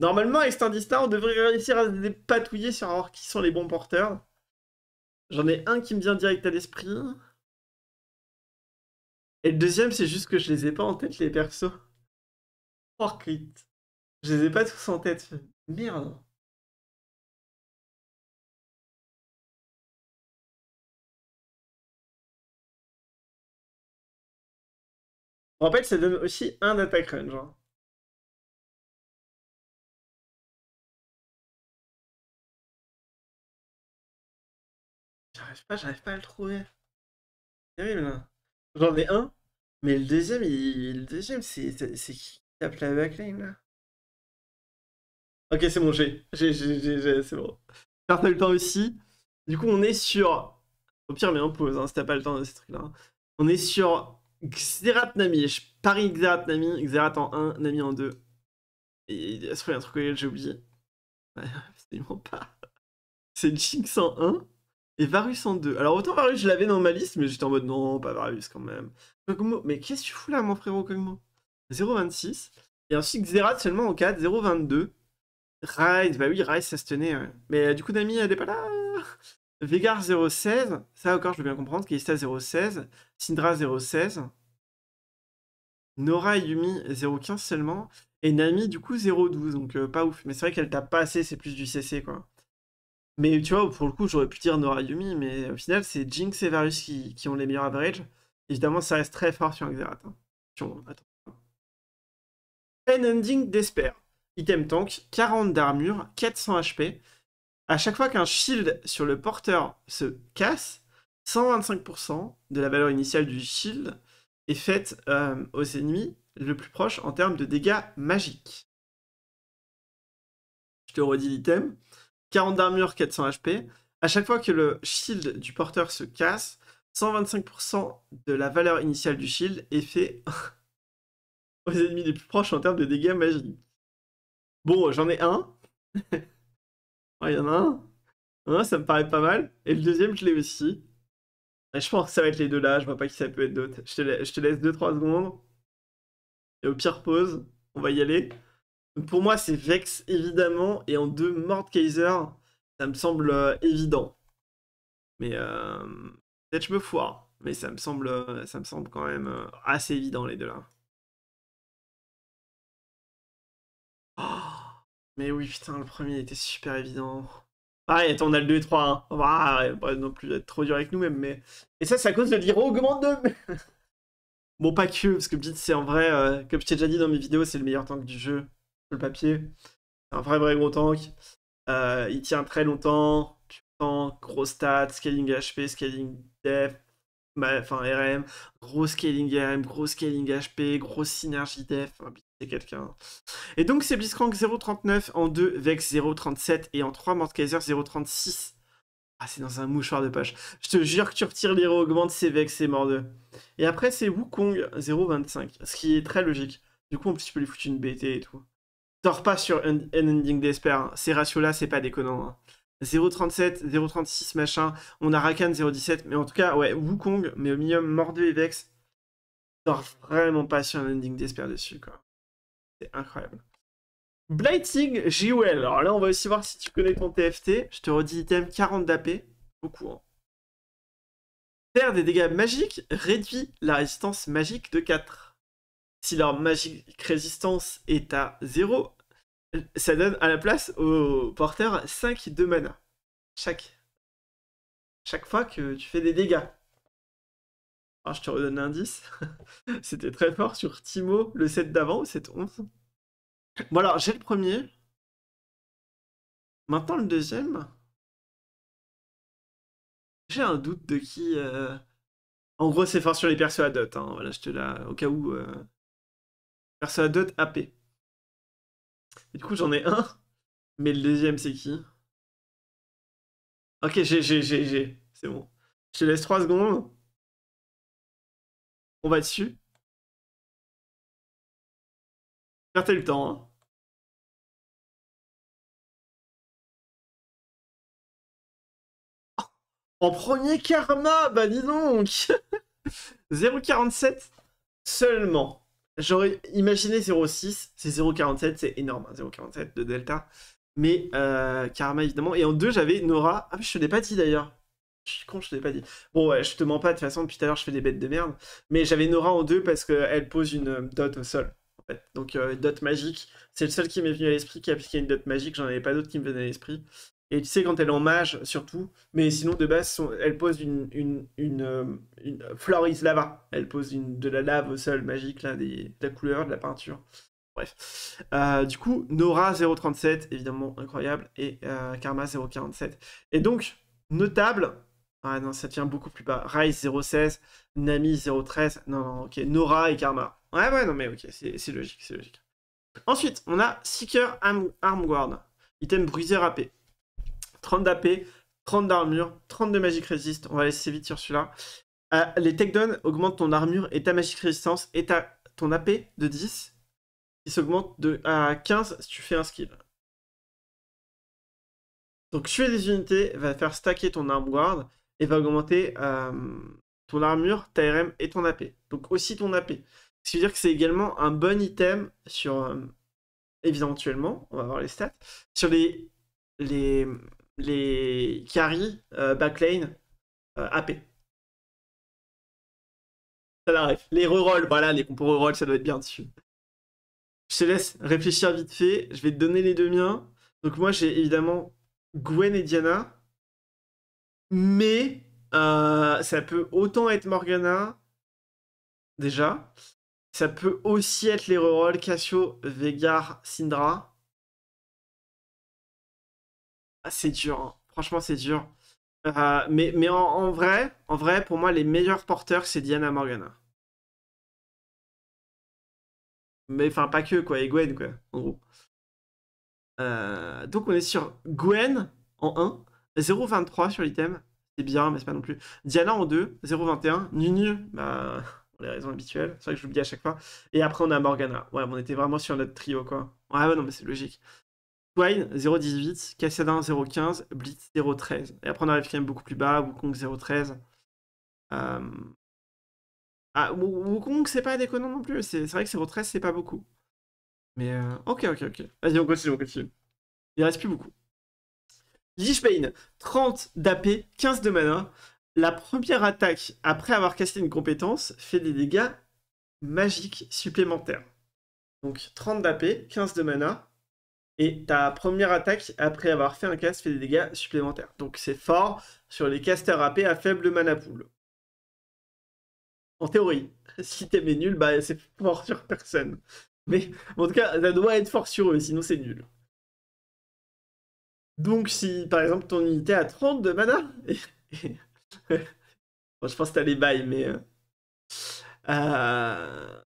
Normalement, Extendista, on devrait réussir à dépatouiller sur qui sont les bons porteurs. J'en ai un qui me vient direct à l'esprit. Et le deuxième, c'est juste que je les ai pas en tête, les persos. Oh, crit. Je les ai pas tous en tête. Merde. En fait, ça donne aussi un attack range. Hein. j'arrive pas, à le trouver. Hein. J'en ai un, mais le deuxième, il... deuxième, c'est qui tape la backline là Ok, c'est bon, j'ai, j'ai, j'ai, c'est bon. pas le temps aussi. Du coup, on est sur. Au pire, mais on pause, hein, si t'as pas le temps de ces trucs-là. Hein. On est sur Xerath Nami. Je parie Xerat Nami. Xerath en 1, Nami en 2. Et il y a un truc que j'ai oublié. absolument pas. C'est Jinx en 1. Et Varus en 2. Alors autant Varus, je l'avais dans ma liste, mais j'étais en mode non, pas Varus quand même. Kogmo, mais qu'est-ce que tu fous là, mon frérot Kogmo 0,26. Et ensuite Xerath seulement en 4, 0,22. Ryze. bah oui, Ryze, ça se tenait. Mais euh, du coup, Nami, elle est pas là. Vegar 0,16. Ça encore, je veux bien comprendre. Keista 0,16. Syndra 0,16. Nora et Yumi 0,15 seulement. Et Nami, du coup, 0,12. Donc euh, pas ouf. Mais c'est vrai qu'elle tape pas assez, c'est plus du CC quoi. Mais tu vois, pour le coup, j'aurais pu dire Nora Yumi, mais au final, c'est Jinx et Varus qui, ont les meilleurs averages. Évidemment, ça reste très fort sur Xerath. Hein. Ending Despair. Item tank, 40 d'armure, 400 HP. À chaque fois qu'un shield sur le porteur se casse, 125% de la valeur initiale du shield est faite euh, aux ennemis le plus proche en termes de dégâts magiques. Je te redis l'item. 40 d'armure, 400 HP. Mm. À chaque fois que le shield du porteur se casse, 125% de la valeur initiale du shield est fait aux ennemis les plus proches en termes de dégâts magiques. Bon, j'en ai un. Il y en a un. Ça me paraît pas mal. Et le deuxième, je l'ai aussi. je pense que ça va être les deux là. Je vois pas qui ça peut être d'autre. Je, je te, laisse 2-3 secondes. Et au pire, pause. On va y aller. Pour moi, c'est Vex, évidemment. Et en deux, Mordkaiser, ça me semble euh, évident. Mais euh, peut-être je me foire. Mais ça me semble, euh, ça me semble quand même assez évident, les deux là. Oh, mais oui, putain, le premier était super évident. Ah, on a le 2 et 3. Hein. non plus être trop dur avec nous même Mais... Et ça, c'est à cause de l'hiro augmente de... bon, pas que, parce que Blitz, c'est en vrai, comme je t'ai déjà dit dans mes vidéos, c'est le meilleur tank du jeu le papier. un vrai, vrai gros tank. Euh, il tient très longtemps. tu prends gros stats, scaling HP, scaling def, enfin RM, gros scaling RM, gros scaling HP, gros synergie def. C'est quelqu'un. Et donc, c'est Blitzcrank 0.39 en 2, Vex 0.37 et en 3, Mordkaiser 0.36. Ah, c'est dans un mouchoir de page. Je te jure que tu retires l'héros, augmente, ses Vex, c'est mort Et après, c'est Wukong 0.25, ce qui est très logique. Du coup, on plus, tu peux lui foutre une BT et tout. Sors pas sur un Ending d'Espère. Hein. Ces ratios-là, c'est pas déconnant. Hein. 0,37, 0,36, machin. On a Rakan 0,17. Mais en tout cas, ouais, Wukong, mais au minimum Mordeux et Vex. Sors vraiment pas sur un Ending d'Espère dessus, quoi. C'est incroyable. Blighting JOL. Alors là, on va aussi voir si tu connais ton TFT. Je te redis item 40 d'AP. Beaucoup, hein. Faire des dégâts magiques réduit la résistance magique de 4 si leur magique résistance est à 0, ça donne à la place au porteur 5 de mana. Chaque, chaque fois que tu fais des dégâts. je te redonne l'indice. C'était très fort sur Timo le 7 d'avant, ou 7-11. Bon alors j'ai le premier. Maintenant le deuxième. J'ai un doute de qui. Euh, en gros c'est fort sur les persos à dot. Hein. Voilà, je te la. Au cas où. Euh, Perso à 2 AP. du coup, j'en ai un. Mais le deuxième, c'est qui Ok, j'ai, j'ai, j'ai, j'ai. C'est bon. Je te laisse 3 secondes. On va dessus. Perdez le temps. Hein. Oh en premier karma, bah dis donc 0,47 seulement. J'aurais imaginé 0,6, c'est 0,47, c'est énorme, 0,47 hein, de Delta. Mais euh, Karma, évidemment. Et en 2, j'avais Nora. Ah, mais je te l'ai pas dit d'ailleurs. Je suis con, je te l'ai pas dit. Bon, je te mens pas, de toute façon, depuis tout à l'heure, je fais des bêtes de merde. Mais j'avais Nora en 2 parce qu'elle pose une euh, dot au sol. Donc, euh, dot magique. C'est le seul qui m'est venu à l'esprit qui a appliqué une dot magique. J'en avais pas d'autres qui me venaient à l'esprit. Et tu sais, quand elle est en mage, surtout. Mais sinon, de base, elle pose une, une, une, euh, floris lava. Elle pose une, de la lave au sol magique, là, des, de la couleur, de la peinture. Bref. Euh, du coup, Nora 037, évidemment, incroyable. Et euh, Karma 047. Et donc, notable. Ah non, ça tient beaucoup plus bas. Rice 016, Nami 013. Non, non, ok. Nora et Karma. Ouais, ouais, non, mais ok, c'est logique, c'est logique. Ensuite, on a Seeker Arm Armguard. Item brisé AP. 30 d'AP, 30 d'armure, 30 de Magic Resist. On va laisser vite sur celui-là. Euh, les takedowns augmentent ton armure et ta Magic résistance, et ta, ton AP de 10. Il s'augmente à 15 si tu fais un skill. Donc tuer des unités va faire stacker ton arm et va augmenter euh, ton armure, ta RM et ton AP. Donc aussi ton AP. Ce qui veut dire que c'est également un bon item sur, euh, Évidemment, on va voir les stats, sur les, les les carry, euh, backlane, euh, AP. Ça l'arrive. Les rerolls, voilà, les compos rerolls, ça doit être bien dessus. Je te laisse réfléchir vite fait. Je vais te donner les deux miens. Donc moi, j'ai évidemment Gwen et Diana. Mais euh, ça peut autant être Morgana, déjà. Ça peut aussi être les rerolls Cassio, Vegar, Syndra c'est dur, hein. franchement c'est dur. Euh, mais en, vrai, en vrai, pour moi, les meilleurs porteurs, c'est Diana Morgana. Mais enfin, pas que, quoi, et Gwen, quoi, en gros. Euh, donc on est sur Gwen en 1, 0,23 sur l'item, c'est bien, mais c'est pas non plus. Diana en 2, 0,21, Nunu, bah, pour les raisons habituelles, c'est vrai que je à chaque fois. Et après on a Morgana, ouais, on était vraiment sur notre trio, quoi. Ouais, ouais, non, mais c'est logique. 0,18, Cassadin 0,15, Blitz 0,13. Et après, on arrive quand même beaucoup plus bas, Wukong 0,13. Euh, ah, Wukong, c'est pas déconnant non plus. C'est vrai que 0,13, c'est pas beaucoup. Mais euh, ok, ok, ok. Vas-y, on continue, on continue. Il reste plus beaucoup. Lich 30 d'AP, 15 de mana. La première attaque, après avoir cassé une compétence, fait des dégâts magiques supplémentaires. Donc 30 d'AP, 15 de mana, et ta première attaque, après avoir fait un cast, fait des dégâts supplémentaires. Donc c'est fort sur les casters AP à faible mana pool. En théorie. Si t'es nul, bah c'est fort sur personne. Mais en tout cas, ça doit être fort sur eux, sinon c'est nul. Donc si par exemple ton unité a 30 de mana, je pense que t'as les bails, mais... Euh... euh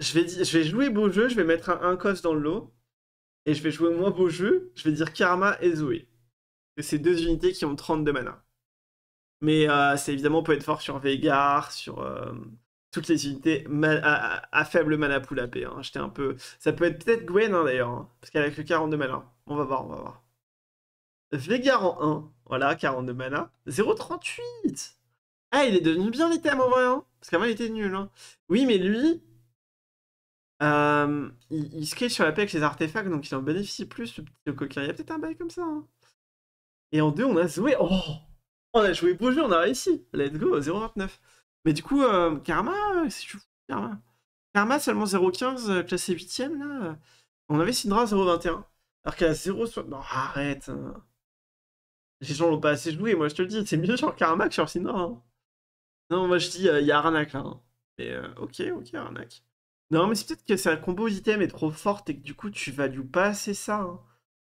je vais, jouer beau jeu, je vais mettre un, 1 cos dans le lot. Et je vais jouer moins beau jeu, je vais dire Karma et Zoé. C'est ces deux unités qui ont 32 mana. Mais euh, c'est évidemment peut être fort sur Vegar, sur euh, toutes les unités à, faible mana pool AP. Hein. un peu... Ça peut être peut-être Gwen hein, d'ailleurs, hein, parce qu'elle a que 42 mana. On va voir, on va voir. Vegar en 1, voilà, 42 mana. 0,38 Ah, il est devenu bien l'item en vrai, parce qu'avant il était nul. Oui, mais lui, euh, il, il, sur la paix avec ses artefacts, donc il en bénéficie plus, Le petit coquin. Il y a peut-être un bail comme ça. Hein. Et en deux, on a joué. Oh On a joué beau jeu, on a réussi. Let's go, 0,29. Mais du coup, euh, Karma, si tu Karma. Karma, seulement 0,15, euh, classé 8 là. On avait Syndra 0,21. Alors qu'elle a 0, Non, arrête. Hein. Les gens l'ont pas assez joué, moi je te le dis, c'est mieux sur Karma que sur Syndra. Hein. Non, moi je dis, il y a Arnaque là. Mais ok, ok, Arnaque. Non, mais c'est peut-être que sa combo item est trop forte et que du coup tu values pas assez ça. Hein.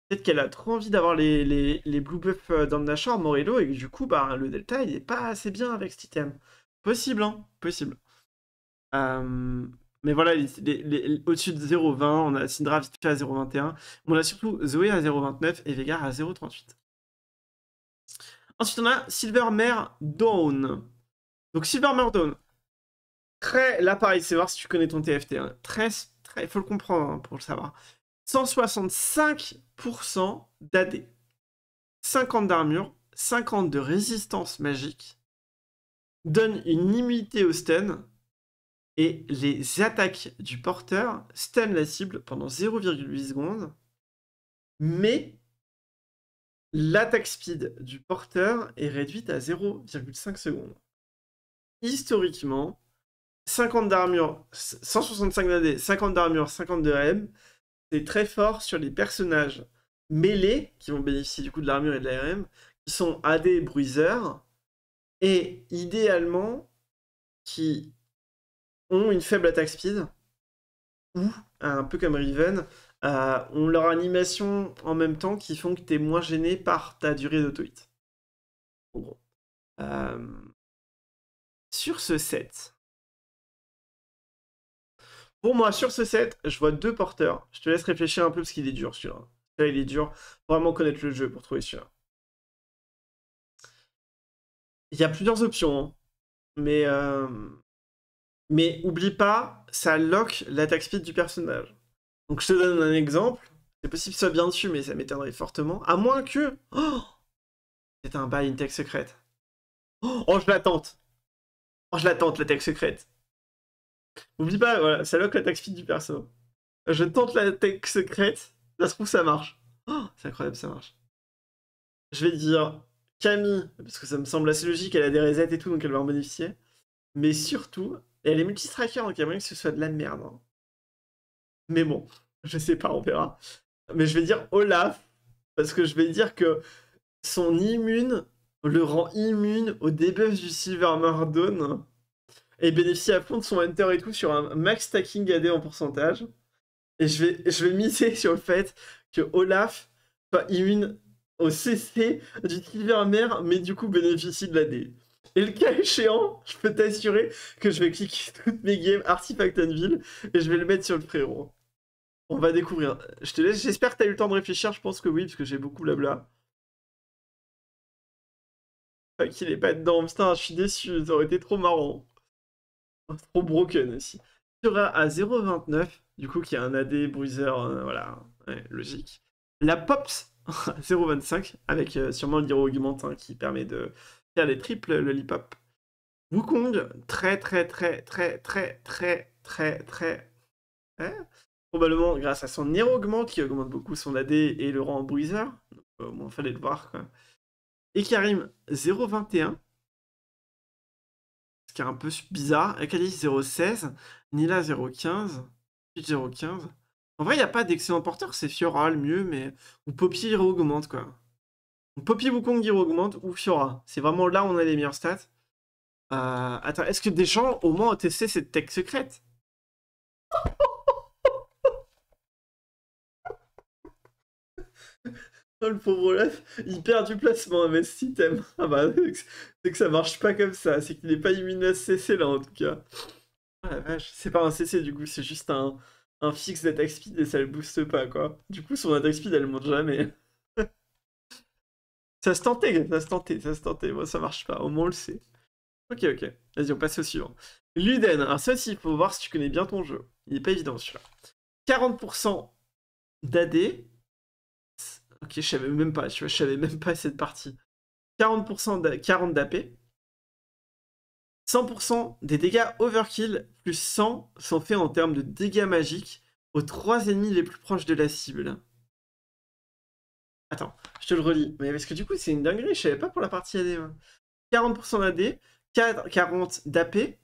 Peut-être qu'elle a trop envie d'avoir les, les, blue buffs euh, dans le Nashor, Morello, et que du coup bah, le delta il est pas assez bien avec cet item. Possible, hein Possible. Euh, mais voilà, au-dessus de 0,20, on a Syndra vite fait à 0,21. On a surtout Zoé à 0,29 et vega à 0,38. Ensuite, on a Silvermare Dawn. Donc Silvermare Dawn, Très, là pareil, c'est voir si tu connais ton TFT. Hein. Très, très, faut le comprendre hein, pour le savoir. 165% d'AD, 50 d'armure, 50 de résistance magique, donne une immunité au stun et les attaques du porteur stun la cible pendant 0,8 secondes, mais l'attaque speed du porteur est réduite à 0,5 secondes. Historiquement, 50 d'armure, 165 d'AD, 50 d'armure, 50 de AM, c'est très fort sur les personnages mêlés, qui vont bénéficier du coup de l'armure et de l'ARM, qui sont AD bruiseurs, et idéalement, qui ont une faible attaque speed, ou, un peu comme Riven, euh, ont leur animation en même temps qui font que tu es moins gêné par ta durée d'auto-hit. Euh, sur ce set, pour moi, sur ce set, je vois deux porteurs. Je te laisse réfléchir un peu parce qu'il est dur celui-là. il est dur. vraiment connaître le jeu pour trouver celui-là. Il y a plusieurs options. Hein. Mais, euh, mais oublie pas, ça lock l'attaque speed du personnage. Donc je te donne un exemple. C'est possible que ce soit bien dessus, mais ça m'étonnerait fortement. À moins que. Oh, c'est un bail, une tech secrète. Oh, je l'attente. Oh, je l'attente, la tech secrète. N'oublie pas, voilà, ça lock l'attaque speed du perso. Je tente la tech secrète, ça se trouve ça marche. Oh, c'est incroyable, ça marche. Je vais dire Camille, parce que ça me semble assez logique, elle a des resets et tout, donc elle va en bénéficier. Mais surtout, elle est multi donc il y a moyen que ce soit de la merde. Hein. Mais bon, je sais pas, on verra. Mais je vais dire Olaf, parce que je vais dire que son immune le rend immune au debuff du Silver Mardone et bénéficie à fond de son enter et tout sur un max stacking AD en pourcentage. Et je vais, je vais miser sur le fait que Olaf soit immune au CC du Tivermer, mais du coup bénéficie de l'AD. Et le cas échéant, je peux t'assurer que je vais cliquer toutes mes games Artifact Anvil et je vais le mettre sur le frérot. On va découvrir. Je te j'espère que t'as eu le temps de réfléchir, je pense que oui, parce que j'ai beaucoup blabla. Pas qu'il est pas dedans, putain, je suis déçu, ça aurait été trop marrant. Trop broken aussi. Sera à 0,29, du coup, qui a un AD bruiser, euh, voilà, logique. La Pops 0,25, avec euh, sûrement le augmente hein, qui permet de faire les triples le lollipop. Wukong, très très très très très très très très. Probablement grâce à son Nero Augment qui augmente beaucoup son AD et le rend bruiser. Donc, euh, fallait le voir quoi. Et Karim, 0,21 un peu bizarre. Akali 016, Nila 015, 015. En vrai, il n'y a pas d'excellent porteur, c'est Fiora le mieux, mais. Ou Poppy augmente, quoi. Donc, Poppy Wukong il augmente ou Fiora. C'est vraiment là où on a les meilleures stats. Euh, attends, est-ce que des gens au moins, ont testé cette tech secrète Oh, le pauvre Olaf, il perd du placement ce item. Ah bah, c'est que ça marche pas comme ça, c'est qu'il n'est pas immuné à CC là en tout cas. Oh la vache, c'est pas un CC du coup, c'est juste un, fixe d'attaque speed et ça le booste pas quoi. Du coup, son attaque speed elle monte jamais. ça se tentait, ça se tentait, ça se tentait. Moi ça marche pas, au moins on le sait. Ok, ok, vas-y, on passe au suivant. Luden, alors ça aussi, il faut voir si tu connais bien ton jeu. Il est pas évident celui-là. 40% d'AD, Ok, je savais même pas, tu vois, je savais même pas cette partie. 40% de, 40 d'AP. 100% des dégâts overkill plus 100 sont faits en termes de dégâts magiques aux 3 ennemis les plus proches de la cible. Attends, je te le relis. Mais parce que du coup, c'est une dinguerie, je savais pas pour la partie AD. 40% d'AD, 40 d'AP,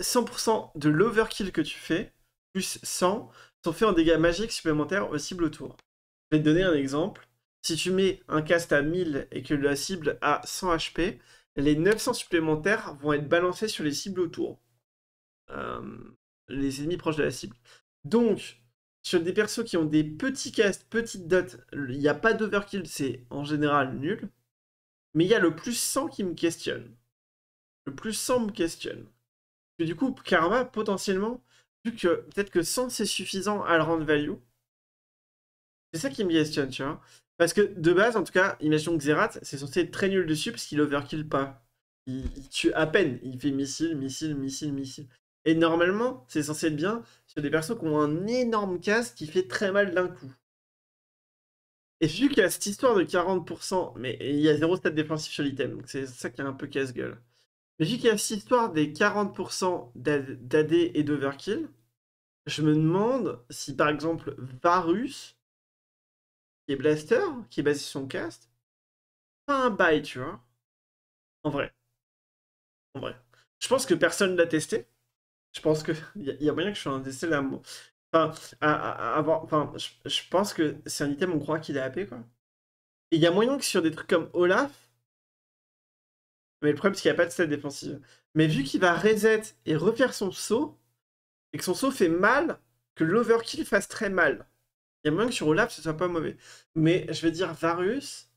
100% de l'overkill que tu fais, plus 100, sont faits en dégâts magiques supplémentaires aux cibles autour. Je vais te donner un exemple. Si tu mets un cast à 1000 et que la cible a 100 HP, les 900 supplémentaires vont être balancés sur les cibles autour. Euh, les ennemis proches de la cible. Donc, sur des persos qui ont des petits casts, petites dots, il n'y a pas d'overkill, c'est en général nul. Mais il y a le plus 100 qui me questionne. Le plus 100 me questionne. que du coup, Karma, potentiellement, vu que peut-être que 100 c'est suffisant à le rendre value, c'est ça qui me questionne, tu vois. Parce que de base, en tout cas, imaginons que Zerat, c'est censé être très nul dessus parce qu'il overkill pas. Il, tue à peine. Il fait missile, missile, missile, missile. Et normalement, c'est censé être bien sur des persos qui ont un énorme casque qui fait très mal d'un coup. Et vu qu'il y a cette histoire de 40%, mais il y a zéro stat défensif sur l'item, donc c'est ça qui est un peu casse-gueule. Mais vu qu'il y a cette histoire des 40% d'AD et d'overkill, je me demande si par exemple Varus qui Blaster, qui est basé sur son cast, pas un bail, tu vois. En vrai. En vrai. Je pense que personne l'a testé. Je pense que il y, a moyen que je sois un testé là. Enfin, avoir... enfin je, pense que c'est un item, on croit qu'il est AP, quoi. Et il y a moyen que sur des trucs comme Olaf, mais le problème c'est qu'il n'y a pas de stade défensive. Mais vu qu'il va reset et refaire son saut, et que son saut fait mal, que l'overkill fasse très mal, il y a moyen que sur Olaf, ce soit pas mauvais. Mais je vais dire Varus.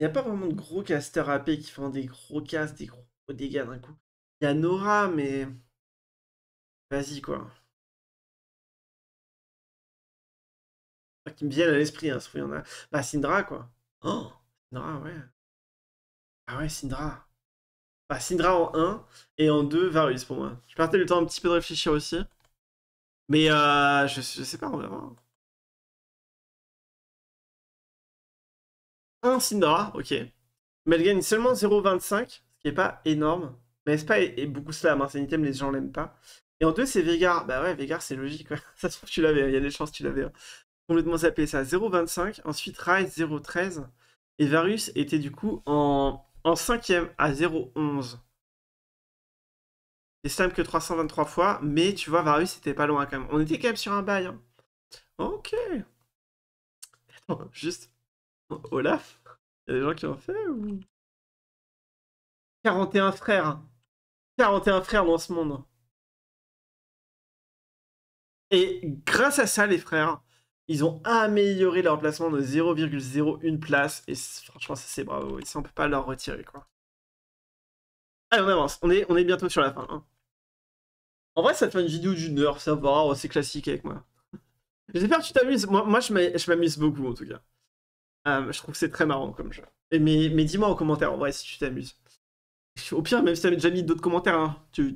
Il n'y a pas vraiment de gros casters AP qui font des gros castes, des gros dégâts d'un coup. Il y a Nora, mais. Vas-y, quoi. Qui me viennent à l'esprit, hein, il y en a. Bah, Syndra, quoi. Oh, Syndra, ouais. Ah ouais, Syndra. Bah, Syndra en 1 et en 2, Varus pour moi. Je partais le temps un petit peu de réfléchir aussi. Mais euh, je, sais pas, on va Un Syndra, ok. Mais elle gagne seulement 0,25, ce qui est pas énorme. Mais c'est pas et beaucoup slam, hein. c'est un item, les gens l'aiment pas. Et en deux, c'est Vegar. Bah ouais, Vegar, c'est logique. Ça se trouve, tu l'avais, il y a des chances tu l'avais. Hein. Complètement zappé, ça. 0,25. Ensuite, Rise 0,13. Et Varus était du coup en, 5ème à 0,11. Et simple que 323 fois, mais tu vois, Varus c'était pas loin quand même. On était quand même sur un bail. Hein. Ok. Attends, juste. Olaf Il y a des gens qui ont fait ou. 41 frères. 41 hein. frères dans ce monde. Et grâce à ça, les frères, ils ont amélioré leur placement de 0,01 place. Et franchement, ça c'est bravo. Et ça, on peut pas leur retirer, quoi. Allez, on avance, on est, on est bientôt sur la fin. Hein. En vrai, ça fait une vidéo d'une heure, ça va, oh, c'est classique avec moi. J'espère que tu t'amuses, moi, je m'amuse beaucoup en tout cas. Euh, je trouve que c'est très marrant comme jeu. mais, dis-moi en commentaire en vrai si tu t'amuses. Au pire, même si t'as déjà mis d'autres commentaires, hein, tu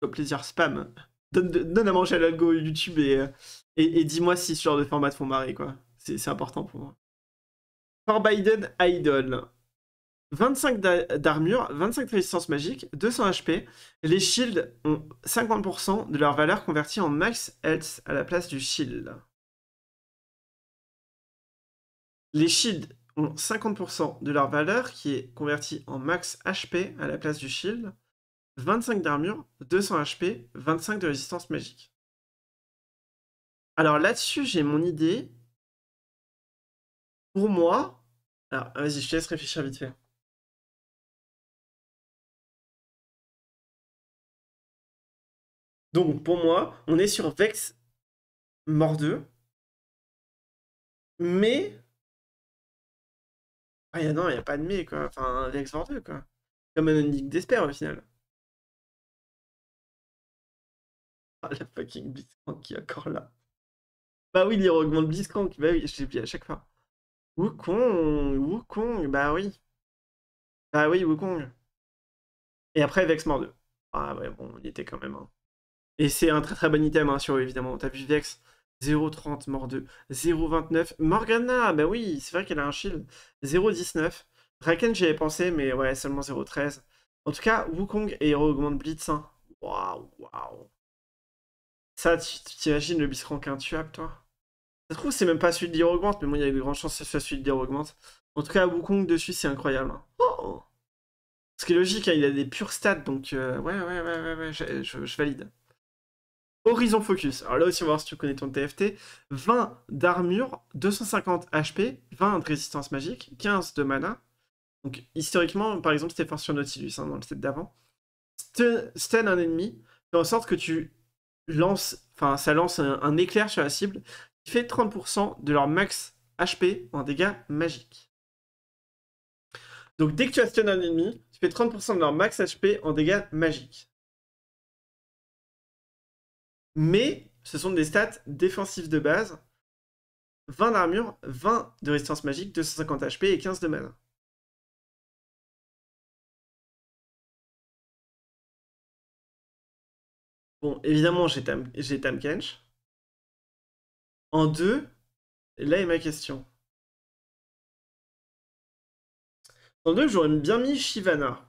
fais plaisir, spam. Donne, donne, à manger à l'algo YouTube euh, et, dis-moi si ce genre de format te font marrer, quoi. C'est important pour moi. For Biden, idol. 25 d'armure, 25 de résistance magique, 200 HP. Les shields ont 50% de leur valeur convertie en max health à la place du shield. Les shields ont 50% de leur valeur qui est convertie en max HP à la place du shield. 25 d'armure, 200 HP, 25 de résistance magique. Alors là-dessus, j'ai mon idée. Pour moi... Alors, vas-y, je te laisse réfléchir vite fait. Donc pour moi, on est sur Vex Mordeux, Mais. Ah non, il n'y a pas de mais quoi. Enfin, Vex Mordeux, quoi. Comme un unique d'espère au final. Ah la fucking Blitzcrank qui est encore là. Bah oui, il augmente Blitzcrank. Bah oui, je l'ai à chaque fois. Wukong, Wukong, bah oui. Bah oui, Wukong. Et après Vex Mordeux. Ah ouais, bon, il était quand même. Hein. Et c'est un très très bon item hein, sur évidemment. T'as vu Vex 0,30, mort 2. 0,29. Morgana, bah oui, c'est vrai qu'elle a un shield. 0,19. Draken, j'y avais pensé, mais ouais, seulement 0,13. En tout cas, Wukong et Hero augmente Blitz. Hein. Waouh, waouh. Ça, tu t'imagines le biscrank intuable, toi Ça se trouve, c'est même pas celui de augmente, mais moi il y a de grandes chance que ce soit celui de augmente. En tout cas, Wukong dessus, c'est incroyable. Hein. Oh, oh. Ce qui est logique, il a des pures stats, donc euh, ouais, ouais, ouais, ouais, je valide. Horizon Focus. Alors là aussi, on va voir si tu connais ton TFT. 20 d'armure, 250 HP, 20 de résistance magique, 15 de mana. Donc historiquement, par exemple, c'était fort sur Nautilus hein, dans le set d'avant. Stun un ennemi, fais en sorte que tu lances, enfin ça lance un, un, éclair sur la cible qui fait 30% de leur max HP en dégâts magiques. Donc dès que tu as stun un ennemi, tu fais 30% de leur max HP en dégâts magiques. Mais ce sont des stats défensives de base. 20 d'armure, 20 de résistance magique, 250 HP et 15 de mana. Bon, évidemment, j'ai Tam, En deux, là est ma question. En deux, j'aurais bien mis Shivana.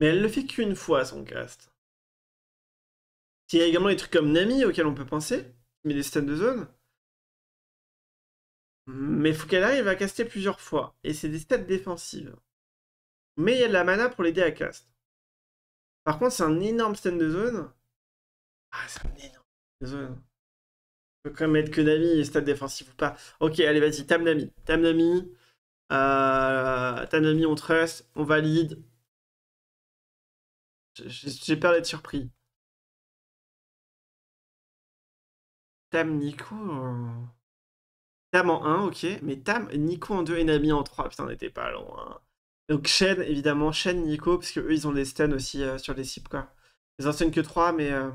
Mais elle le fait qu'une fois, son cast. Il y a également des trucs comme Nami auxquels on peut penser, mais des stats de zone. Mais il faut qu'elle arrive à caster plusieurs fois, et c'est des stats défensives. Mais il y a de la mana pour l'aider à caster. Par contre, c'est un énorme stand de zone. Ah, c'est un énorme stand de zone. On peut quand même mettre que Nami et stats défensifs ou pas. Ok, allez, vas-y, Tam Nami. Tam Nami. Euh, Tam Nami, on trust, on valide. J'ai peur d'être surpris. Tam, Nico. Tam en 1, ok. Mais Tam, Nico en 2 et Nami en 3. Putain, on n'était pas loin. Donc Shen, évidemment, Shen, Nico, parce que eux, ils ont des stuns aussi euh, sur les cibles, quoi. Ils en stunnent que 3, mais euh,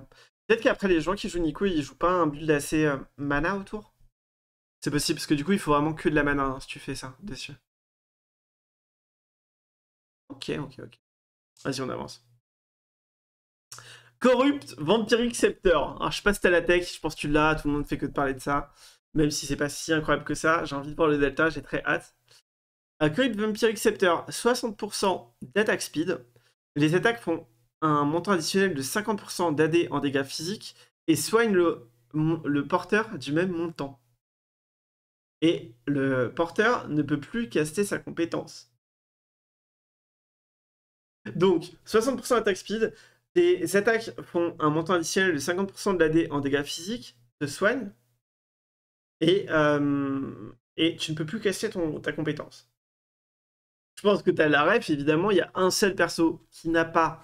peut-être qu'après, les gens qui jouent Nico, ils jouent pas un build assez euh, mana autour. C'est possible, parce que du coup, il faut vraiment que de la mana hein, si tu fais ça, dessus. Ok, ok, ok. Vas-y, on avance. Corrupt Vampiric Scepter. Alors, je sais pas si la tech, je pense que tu l'as, tout le monde fait que de parler de ça. Même si c'est pas si incroyable que ça, j'ai envie de voir le Delta, j'ai très hâte. un Corrupt Vampiric Scepter, 60% d'attaque speed. Les attaques font un montant additionnel de 50% d'AD en dégâts physiques et soignent le, porteur du même montant. Et le porteur ne peut plus caster sa compétence. Donc, 60% d'attaque speed, tes attaques font un montant additionnel de 50% de l'AD en dégâts physiques, te soigne euh, et, tu ne peux plus casser ta compétence. Je pense que tu as la ref, évidemment, il y a un seul perso qui n'a pas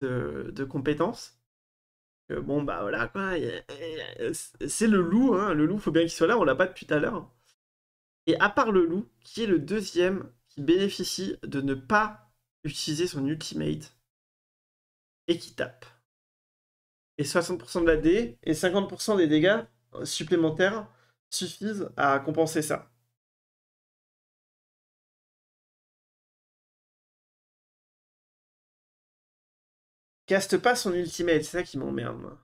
de, de compétence. Euh, bon, bah voilà, quoi. C'est le loup, hein, le loup, faut bien qu'il soit là, on l'a pas depuis tout à l'heure. Et à part le loup, qui est le deuxième qui bénéficie de ne pas utiliser son ultimate et qui tape. Et 60% de la D et 50% des dégâts euh, supplémentaires suffisent à compenser ça. Caste pas son ultimate, c'est ça qui m'emmerde.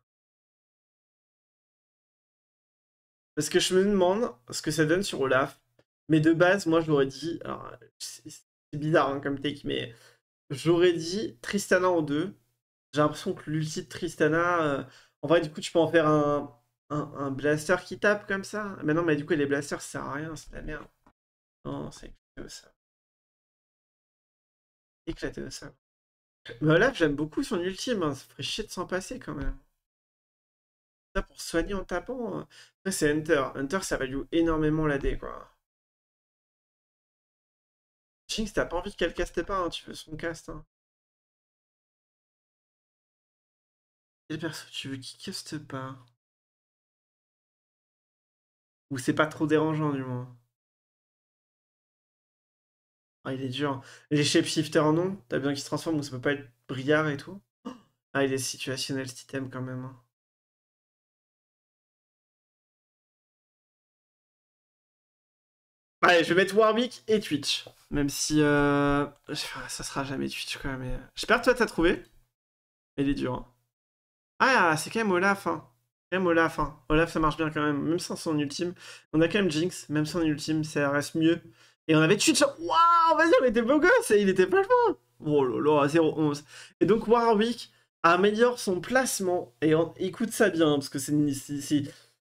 Parce que je me demande ce que ça donne sur Olaf. Mais de base, moi, j'aurais dit. Alors, c'est bizarre hein, comme take, mais j'aurais dit Tristana en 2 j'ai l'impression que l'ulti de Tristana, euh, en vrai, du coup, tu peux en faire un, un, blaster qui tape comme ça. Mais non, mais du coup, les blasters, ça sert à rien, c'est la merde. Non, c'est éclaté au sol. Éclaté au ça. Mais là, j'aime beaucoup son ultime, ça ferait chier de s'en passer quand même. Ça, pour soigner en tapant, euh. Après, c'est Hunter. Hunter, ça value énormément la dé, quoi. Jinx, t'as pas envie qu'elle caste pas, hein, tu veux son cast. Hein. Quel perso tu veux qu'il caste pas Ou c'est pas trop dérangeant du moins Ah il est dur. Les shifter en nom, t'as besoin qu'il se transforme ou ça peut pas être brillard et tout Ah il est situationnel cet item quand même. Hein. Allez, je vais mettre Warwick et Twitch. Même si euh... ça sera jamais Twitch quand même. Euh, j'espère que toi t'as trouvé. Il est dur. Hein. Ah, c'est quand même Olaf. Hein. Quand même Olaf. Hein. Olaf, ça marche bien quand même, même sans son ultime. On a quand même Jinx, même sans ultime, ça reste mieux. Et on avait Twitch. Hein. Waouh, vas-y, on était beau gosse il était pas loin. Oh là là, 0-11. Et donc Warwick améliore son placement. Et on... écoute ça bien, hein, parce que c'est une...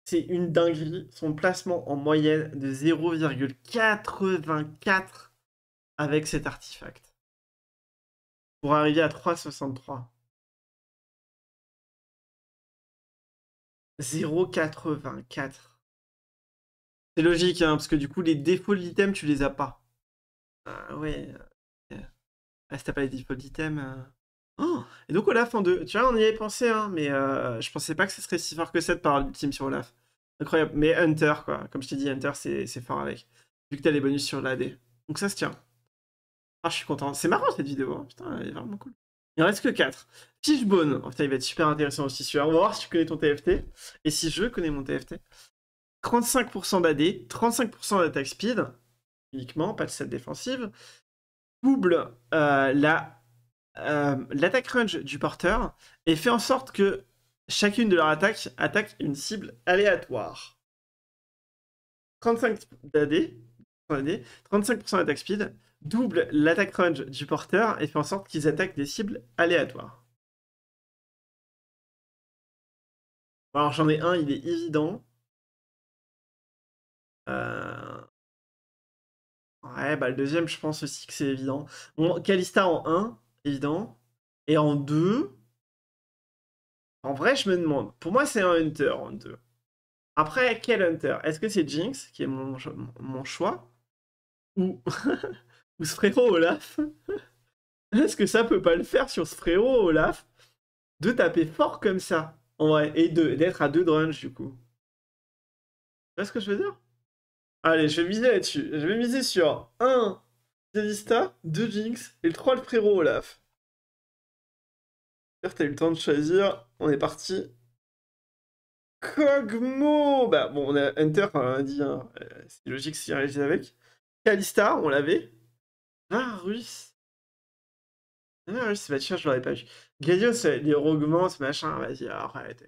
c'est une dinguerie. Son placement en moyenne de 0,84 avec cet artefact. Pour arriver à 3,63. 0,84. C'est logique, hein, parce que du coup, les défauts de l'item, tu les as pas. ah ouais. Euh, ah, si t'as pas les défauts d'item. Euh... Oh Et donc Olaf en deux. Tu vois, on y avait pensé, hein, mais euh, je pensais pas que ce serait si fort que ça de parler du team sur Olaf. Incroyable. Mais Hunter, quoi. Comme je t'ai dit, Hunter, c'est fort avec. Vu que t'as les bonus sur l'AD. Donc ça se tient. Ah, je suis content. C'est marrant cette vidéo. Hein. Putain, elle est vraiment cool. Il n'en reste que 4. Fishbone. en oh, il va être super intéressant aussi celui-là. On va voir si tu connais ton TFT. Et si je connais mon TFT. 35% d'AD, 35% d'attaque speed, uniquement, pas de set défensive. Double euh, la, euh, l'attaque range du porteur et fait en sorte que chacune de leurs attaques attaque une cible aléatoire. 35 d'AD, 35% d'attaque speed, double l'attaque range du porteur et fait en sorte qu'ils attaquent des cibles aléatoires. Alors j'en ai un, il est évident. Euh, ouais, bah le deuxième, je pense aussi que c'est évident. Bon, Calista en 1, évident. Et en 2, en vrai, je me demande. Pour moi, c'est un Hunter en 2. Après, quel Hunter Est-ce que c'est Jinx qui est mon choix Ou ou ce frérot Olaf, est-ce que ça peut pas le faire sur ce frérot Olaf de taper fort comme ça en vrai, et d'être à deux drunch du coup Tu vois ce que je veux dire Allez, je vais miser là-dessus. Je vais miser sur 1 calista 2 Jinx et le 3 le frérot Olaf. J'espère que t'as eu le temps de choisir. On est parti. Kogmo, Bah bon, on a Hunter, on a dit, hein, euh, c'est logique si réalise avec. Kalista, on l'avait. Ah, russe. Ah, va bah tiens, je l'aurais pas vu. Gaios, euh, les ce machin, vas-y, arrête.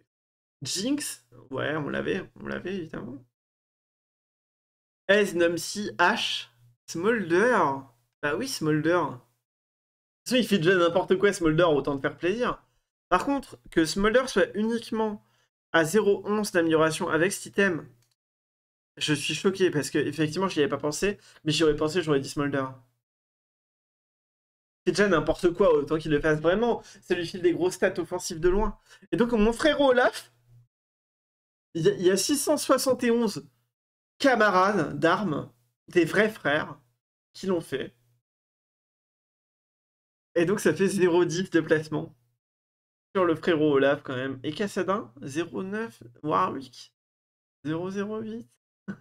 Jinx, ouais, on l'avait, on l'avait évidemment. S, Nomsi, H, Smolder. Bah oui, Smolder. De toute façon, il fait déjà n'importe quoi, Smolder, autant de faire plaisir. Par contre, que Smolder soit uniquement à 0,11 d'amélioration avec cet item, je suis choqué parce que effectivement, je n'y avais pas pensé, mais j'y aurais pensé, j'aurais dit Smolder c'est déjà n'importe quoi, autant qu'il le fasse vraiment. Ça lui file des grosses stats offensives de loin. Et donc, mon frère Olaf, il y, a 671 camarades d'armes, des vrais frères, qui l'ont fait. Et donc, ça fait 0,10 de placement sur le frérot Olaf quand même. Et Cassadin, 0,9. Warwick, 0,08.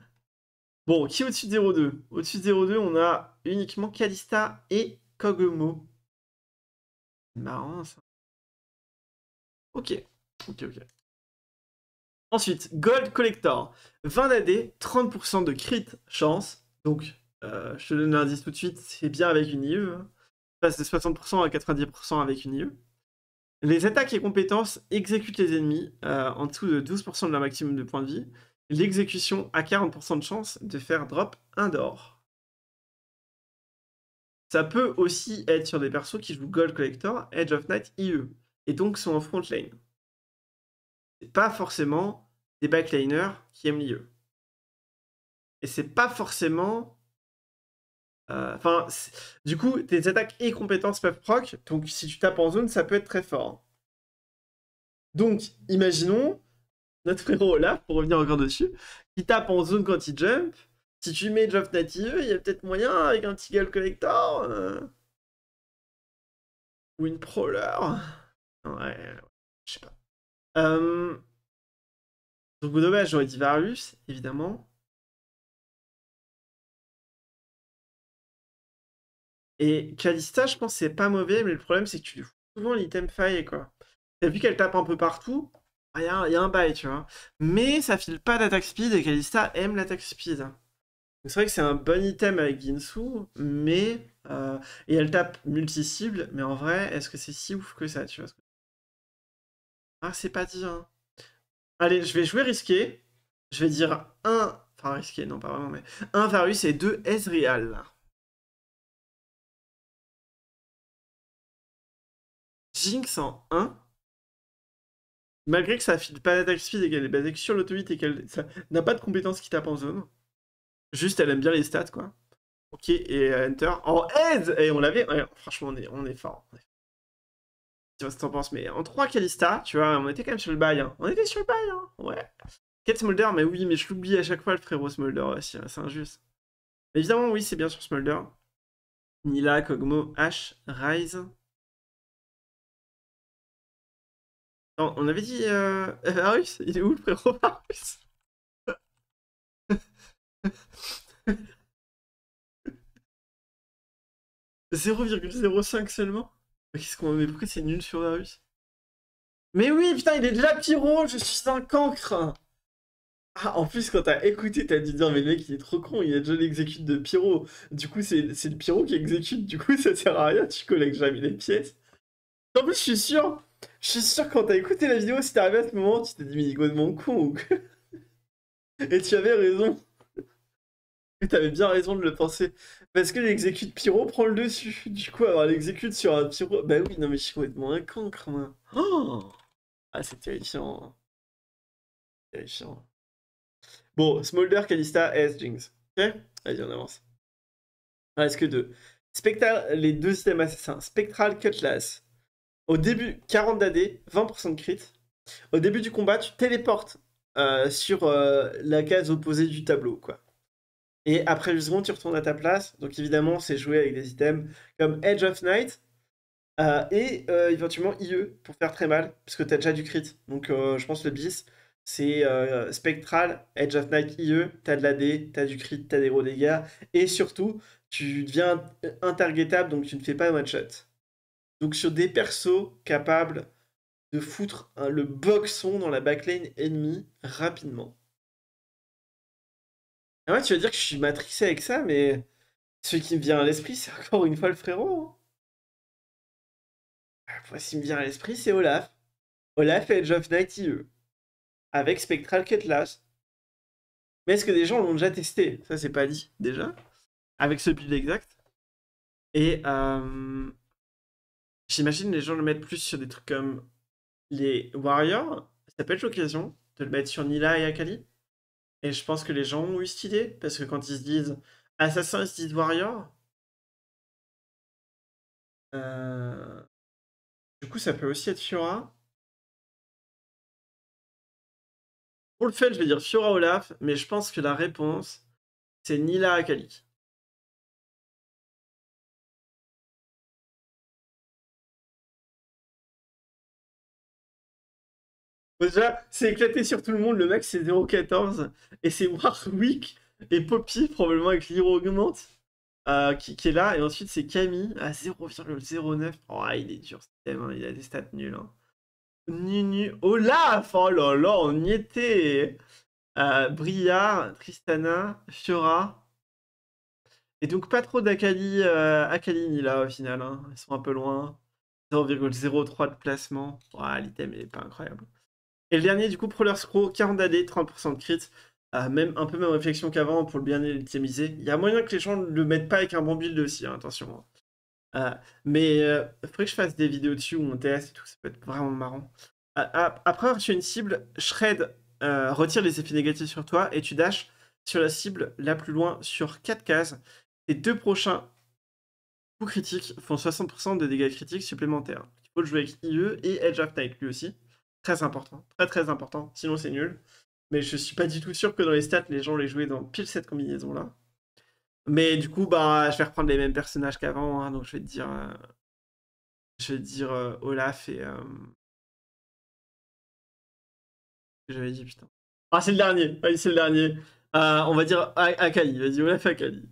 bon, qui est au-dessus de 0,2 Au-dessus de 0,2, on a uniquement Kalista et Kogumo. Marrant ça. Ok, ok, ok. Ensuite, Gold Collector. 20 d'AD, 30% de crit chance. Donc, euh, je te donne l'indice tout de suite, c'est bien avec une IE. Passe de 60% à 90% avec une IE. Les attaques et compétences exécutent les ennemis euh, en dessous de 12% de leur maximum de points de vie. L'exécution a 40% de chance de faire drop un d'or. Ça peut aussi être sur des persos qui jouent Gold Collector, Edge of Night, IE, et donc sont en front lane. C'est pas forcément des backliners qui aiment l'IE. Et c'est pas forcément. Euh, enfin, du coup, tes attaques et compétences peuvent proc, donc si tu tapes en zone, ça peut être très fort. Donc, imaginons notre frérot là, pour revenir encore dessus, qui tape en zone quand il jump, si tu mets Job native, il y a peut-être moyen avec un petit Gale Collector euh. Ou une Proler, Ouais, je sais pas. Donc, dommage, j'aurais dit Varus, évidemment. Et Kalista, je pense c'est pas mauvais, mais le problème, c'est que tu lui fous souvent l'item faille, quoi. vu qu'elle tape un peu partout, il y, y, a un bail, tu vois. Mais ça file pas d'attaque speed et Kalista aime l'attaque speed. C'est vrai que c'est un bon item avec Ginsu, mais. Euh, et elle tape multi-cible, mais en vrai, est-ce que c'est si ouf que ça, tu vois Ah, c'est pas dit, hein. Allez, je vais jouer risqué. Je vais dire 1. Enfin, risqué, non, pas vraiment, mais. 1 Varus et 2 Ezreal. Jinx en 1. Malgré que ça file pas d'attaque speed et qu'elle est basée sur l'automite et qu'elle n'a pas de compétence qui tape en zone. Juste, elle aime bien les stats, quoi. Ok, et Enter. En aide Et on l'avait. franchement, on est, on est fort. Tu vois ce que t'en penses, mais en 3 Kalista, tu vois, on était quand même sur le bail. Hein. On était sur le bail, hein. Ouais. 4 Smolder, mais oui, mais je l'oublie à chaque fois, le frérot Smolder aussi, c'est injuste. Mais évidemment, oui, c'est bien sur Smolder. Nila, Kogmo, H, Rise. on avait dit. Euh... Varus Il est où le frérot Varus 0,05 seulement qu'est-ce qu'on... avait pris c'est nul sur la Mais oui, putain, il est de la pyro, je suis un cancre ah, en plus, quand t'as écouté, t'as dit, non, mais le mec, il est trop con, il a déjà l'exécute de Pyro. Du coup, c'est le Pyro qui exécute, du coup, ça sert à rien, tu collectes jamais les pièces. En plus, je suis sûr, je suis sûr, quand t'as écouté la vidéo, si t'es arrivé à ce moment, tu t'es dit, mais il de mon con ou quoi Et tu avais raison. T'avais bien raison de le penser. Parce que l'exécute pyro prend le dessus. Du coup, avoir l'exécute sur un pyro. Bah oui, non, mais je suis complètement un cancre, moi. Oh ah, c'est terrifiant. Hein. Terrifiant. Bon, Smolder, Kalista, S, Jinx. Ok Vas-y, on avance. que deux. Spectral, les deux systèmes assassins. Spectral, Cutlass. Au début, 40 d'AD, 20% de crit. Au début du combat, tu téléportes euh, sur euh, la case opposée du tableau, quoi. Et après 8 secondes, tu retournes à ta place. Donc évidemment, c'est jouer avec des items comme Edge of Night euh, et euh, éventuellement IE pour faire très mal, puisque tu as déjà du crit. Donc euh, je pense le bis, c'est Spectral, Edge of Night, IE, tu as de D tu as du crit, tu as des gros dégâts. Et surtout, tu deviens intargetable, donc tu ne fais pas one-shot. Donc sur des persos capables de foutre le boxon dans la backlane ennemie rapidement. Ah ouais, tu veux dire que je suis matrixé avec ça, mais ce qui me vient à l'esprit, c'est encore une fois le frérot. Hein. qui me vient à l'esprit, c'est Olaf. Olaf et Edge of Night e. Avec Spectral Cutlass. Mais est-ce que des gens l'ont déjà testé Ça, c'est pas dit, déjà. Avec ce build exact. Et euh, j'imagine les gens le mettent plus sur des trucs comme les Warriors. Ça peut être l'occasion de le mettre sur Nila et Akali. Et je pense que les gens ont eu cette idée, parce que quand ils se disent assassin, ils se disent warrior. Euh, du coup, ça peut aussi être Fiora. Pour le fait, je vais dire Fiora Olaf, mais je pense que la réponse, c'est Nila Akali. Déjà, c'est éclaté sur tout le monde. Le mec, c'est 0,14. Et c'est Warwick et Poppy, probablement avec l'Hero Augmente, euh, qui, est là. Et ensuite, c'est Camille à 0,09. Oh, il est dur, ce hein. Il a des stats nuls. nu hein. Nunu. Olaf Oh là là, on y était euh, Briard, Tristana, Fiora. Et donc, pas trop d'Akali euh, Akalini là, au final. Hein. Ils sont un peu loin. 0,03 de placement. Oh, L'item, est pas incroyable. Et le dernier, du coup, proler Scroll, 40 AD, 30% de crit. Ah, même un peu même réflexion qu'avant pour le bien optimiser. Il y a moyen que les gens ne le mettent pas avec un bon build aussi, hein, attention. Hein. Ah, mais il euh, faudrait que je fasse des vidéos dessus ou on teste et tout, ça peut être vraiment marrant. Ah, après avoir tué une cible, Shred euh, retire les effets négatifs sur toi et tu dashes sur la cible la plus loin sur 4 cases. Tes deux prochains coups critiques font 60% de dégâts critiques supplémentaires. Il faut le jouer avec IE et Edge of Night lui aussi. Très important, très très important, sinon c'est nul. Mais je suis pas du tout sûr que dans les stats, les gens les jouaient dans pile cette combinaison-là. Mais du coup, bah, je vais reprendre les mêmes personnages qu'avant, hein. donc je vais te dire... Euh, je vais dire euh, Olaf et... Euh, j'avais dit, putain. Ah, c'est le dernier, Oui, c'est le dernier. on va dire Akali, vas-y, Olaf et Akali.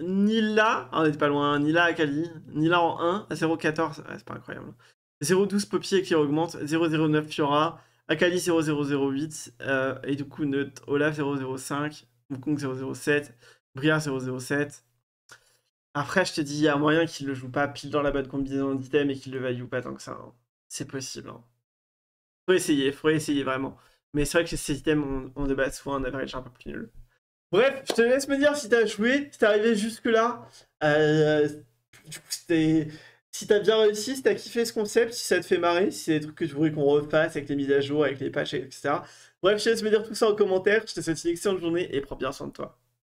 Nila, ah, on n'est pas loin, Nila Akali, Nila en 1, à 0,14, c'est pas incroyable. 012 Popier qui augmente, 009 Fiora, Akali 0008, euh, et du coup Neut, Olaf 005, Wukong 007, Briar 007. Après, je te dis, il y a moyen qu'il le joue pas pile dans la bonne combinaison d'items et qu'il le value pas tant que ça. Hein. C'est possible. Il hein. Faut essayer, faut essayer vraiment. Mais c'est vrai que ces items, on, de base souvent un average un peu plus nul. Bref, je te laisse me dire si t'as joué, si t'es arrivé jusque-là. Euh, du coup, c'était. Si t'as bien réussi, si t'as kiffé ce concept, si ça te fait marrer, si c'est des trucs que tu voudrais qu'on refasse avec les mises à jour, avec les patchs, etc. Bref, je te laisse me dire tout ça en commentaire. Je te souhaite une excellente journée et prends bien soin de toi.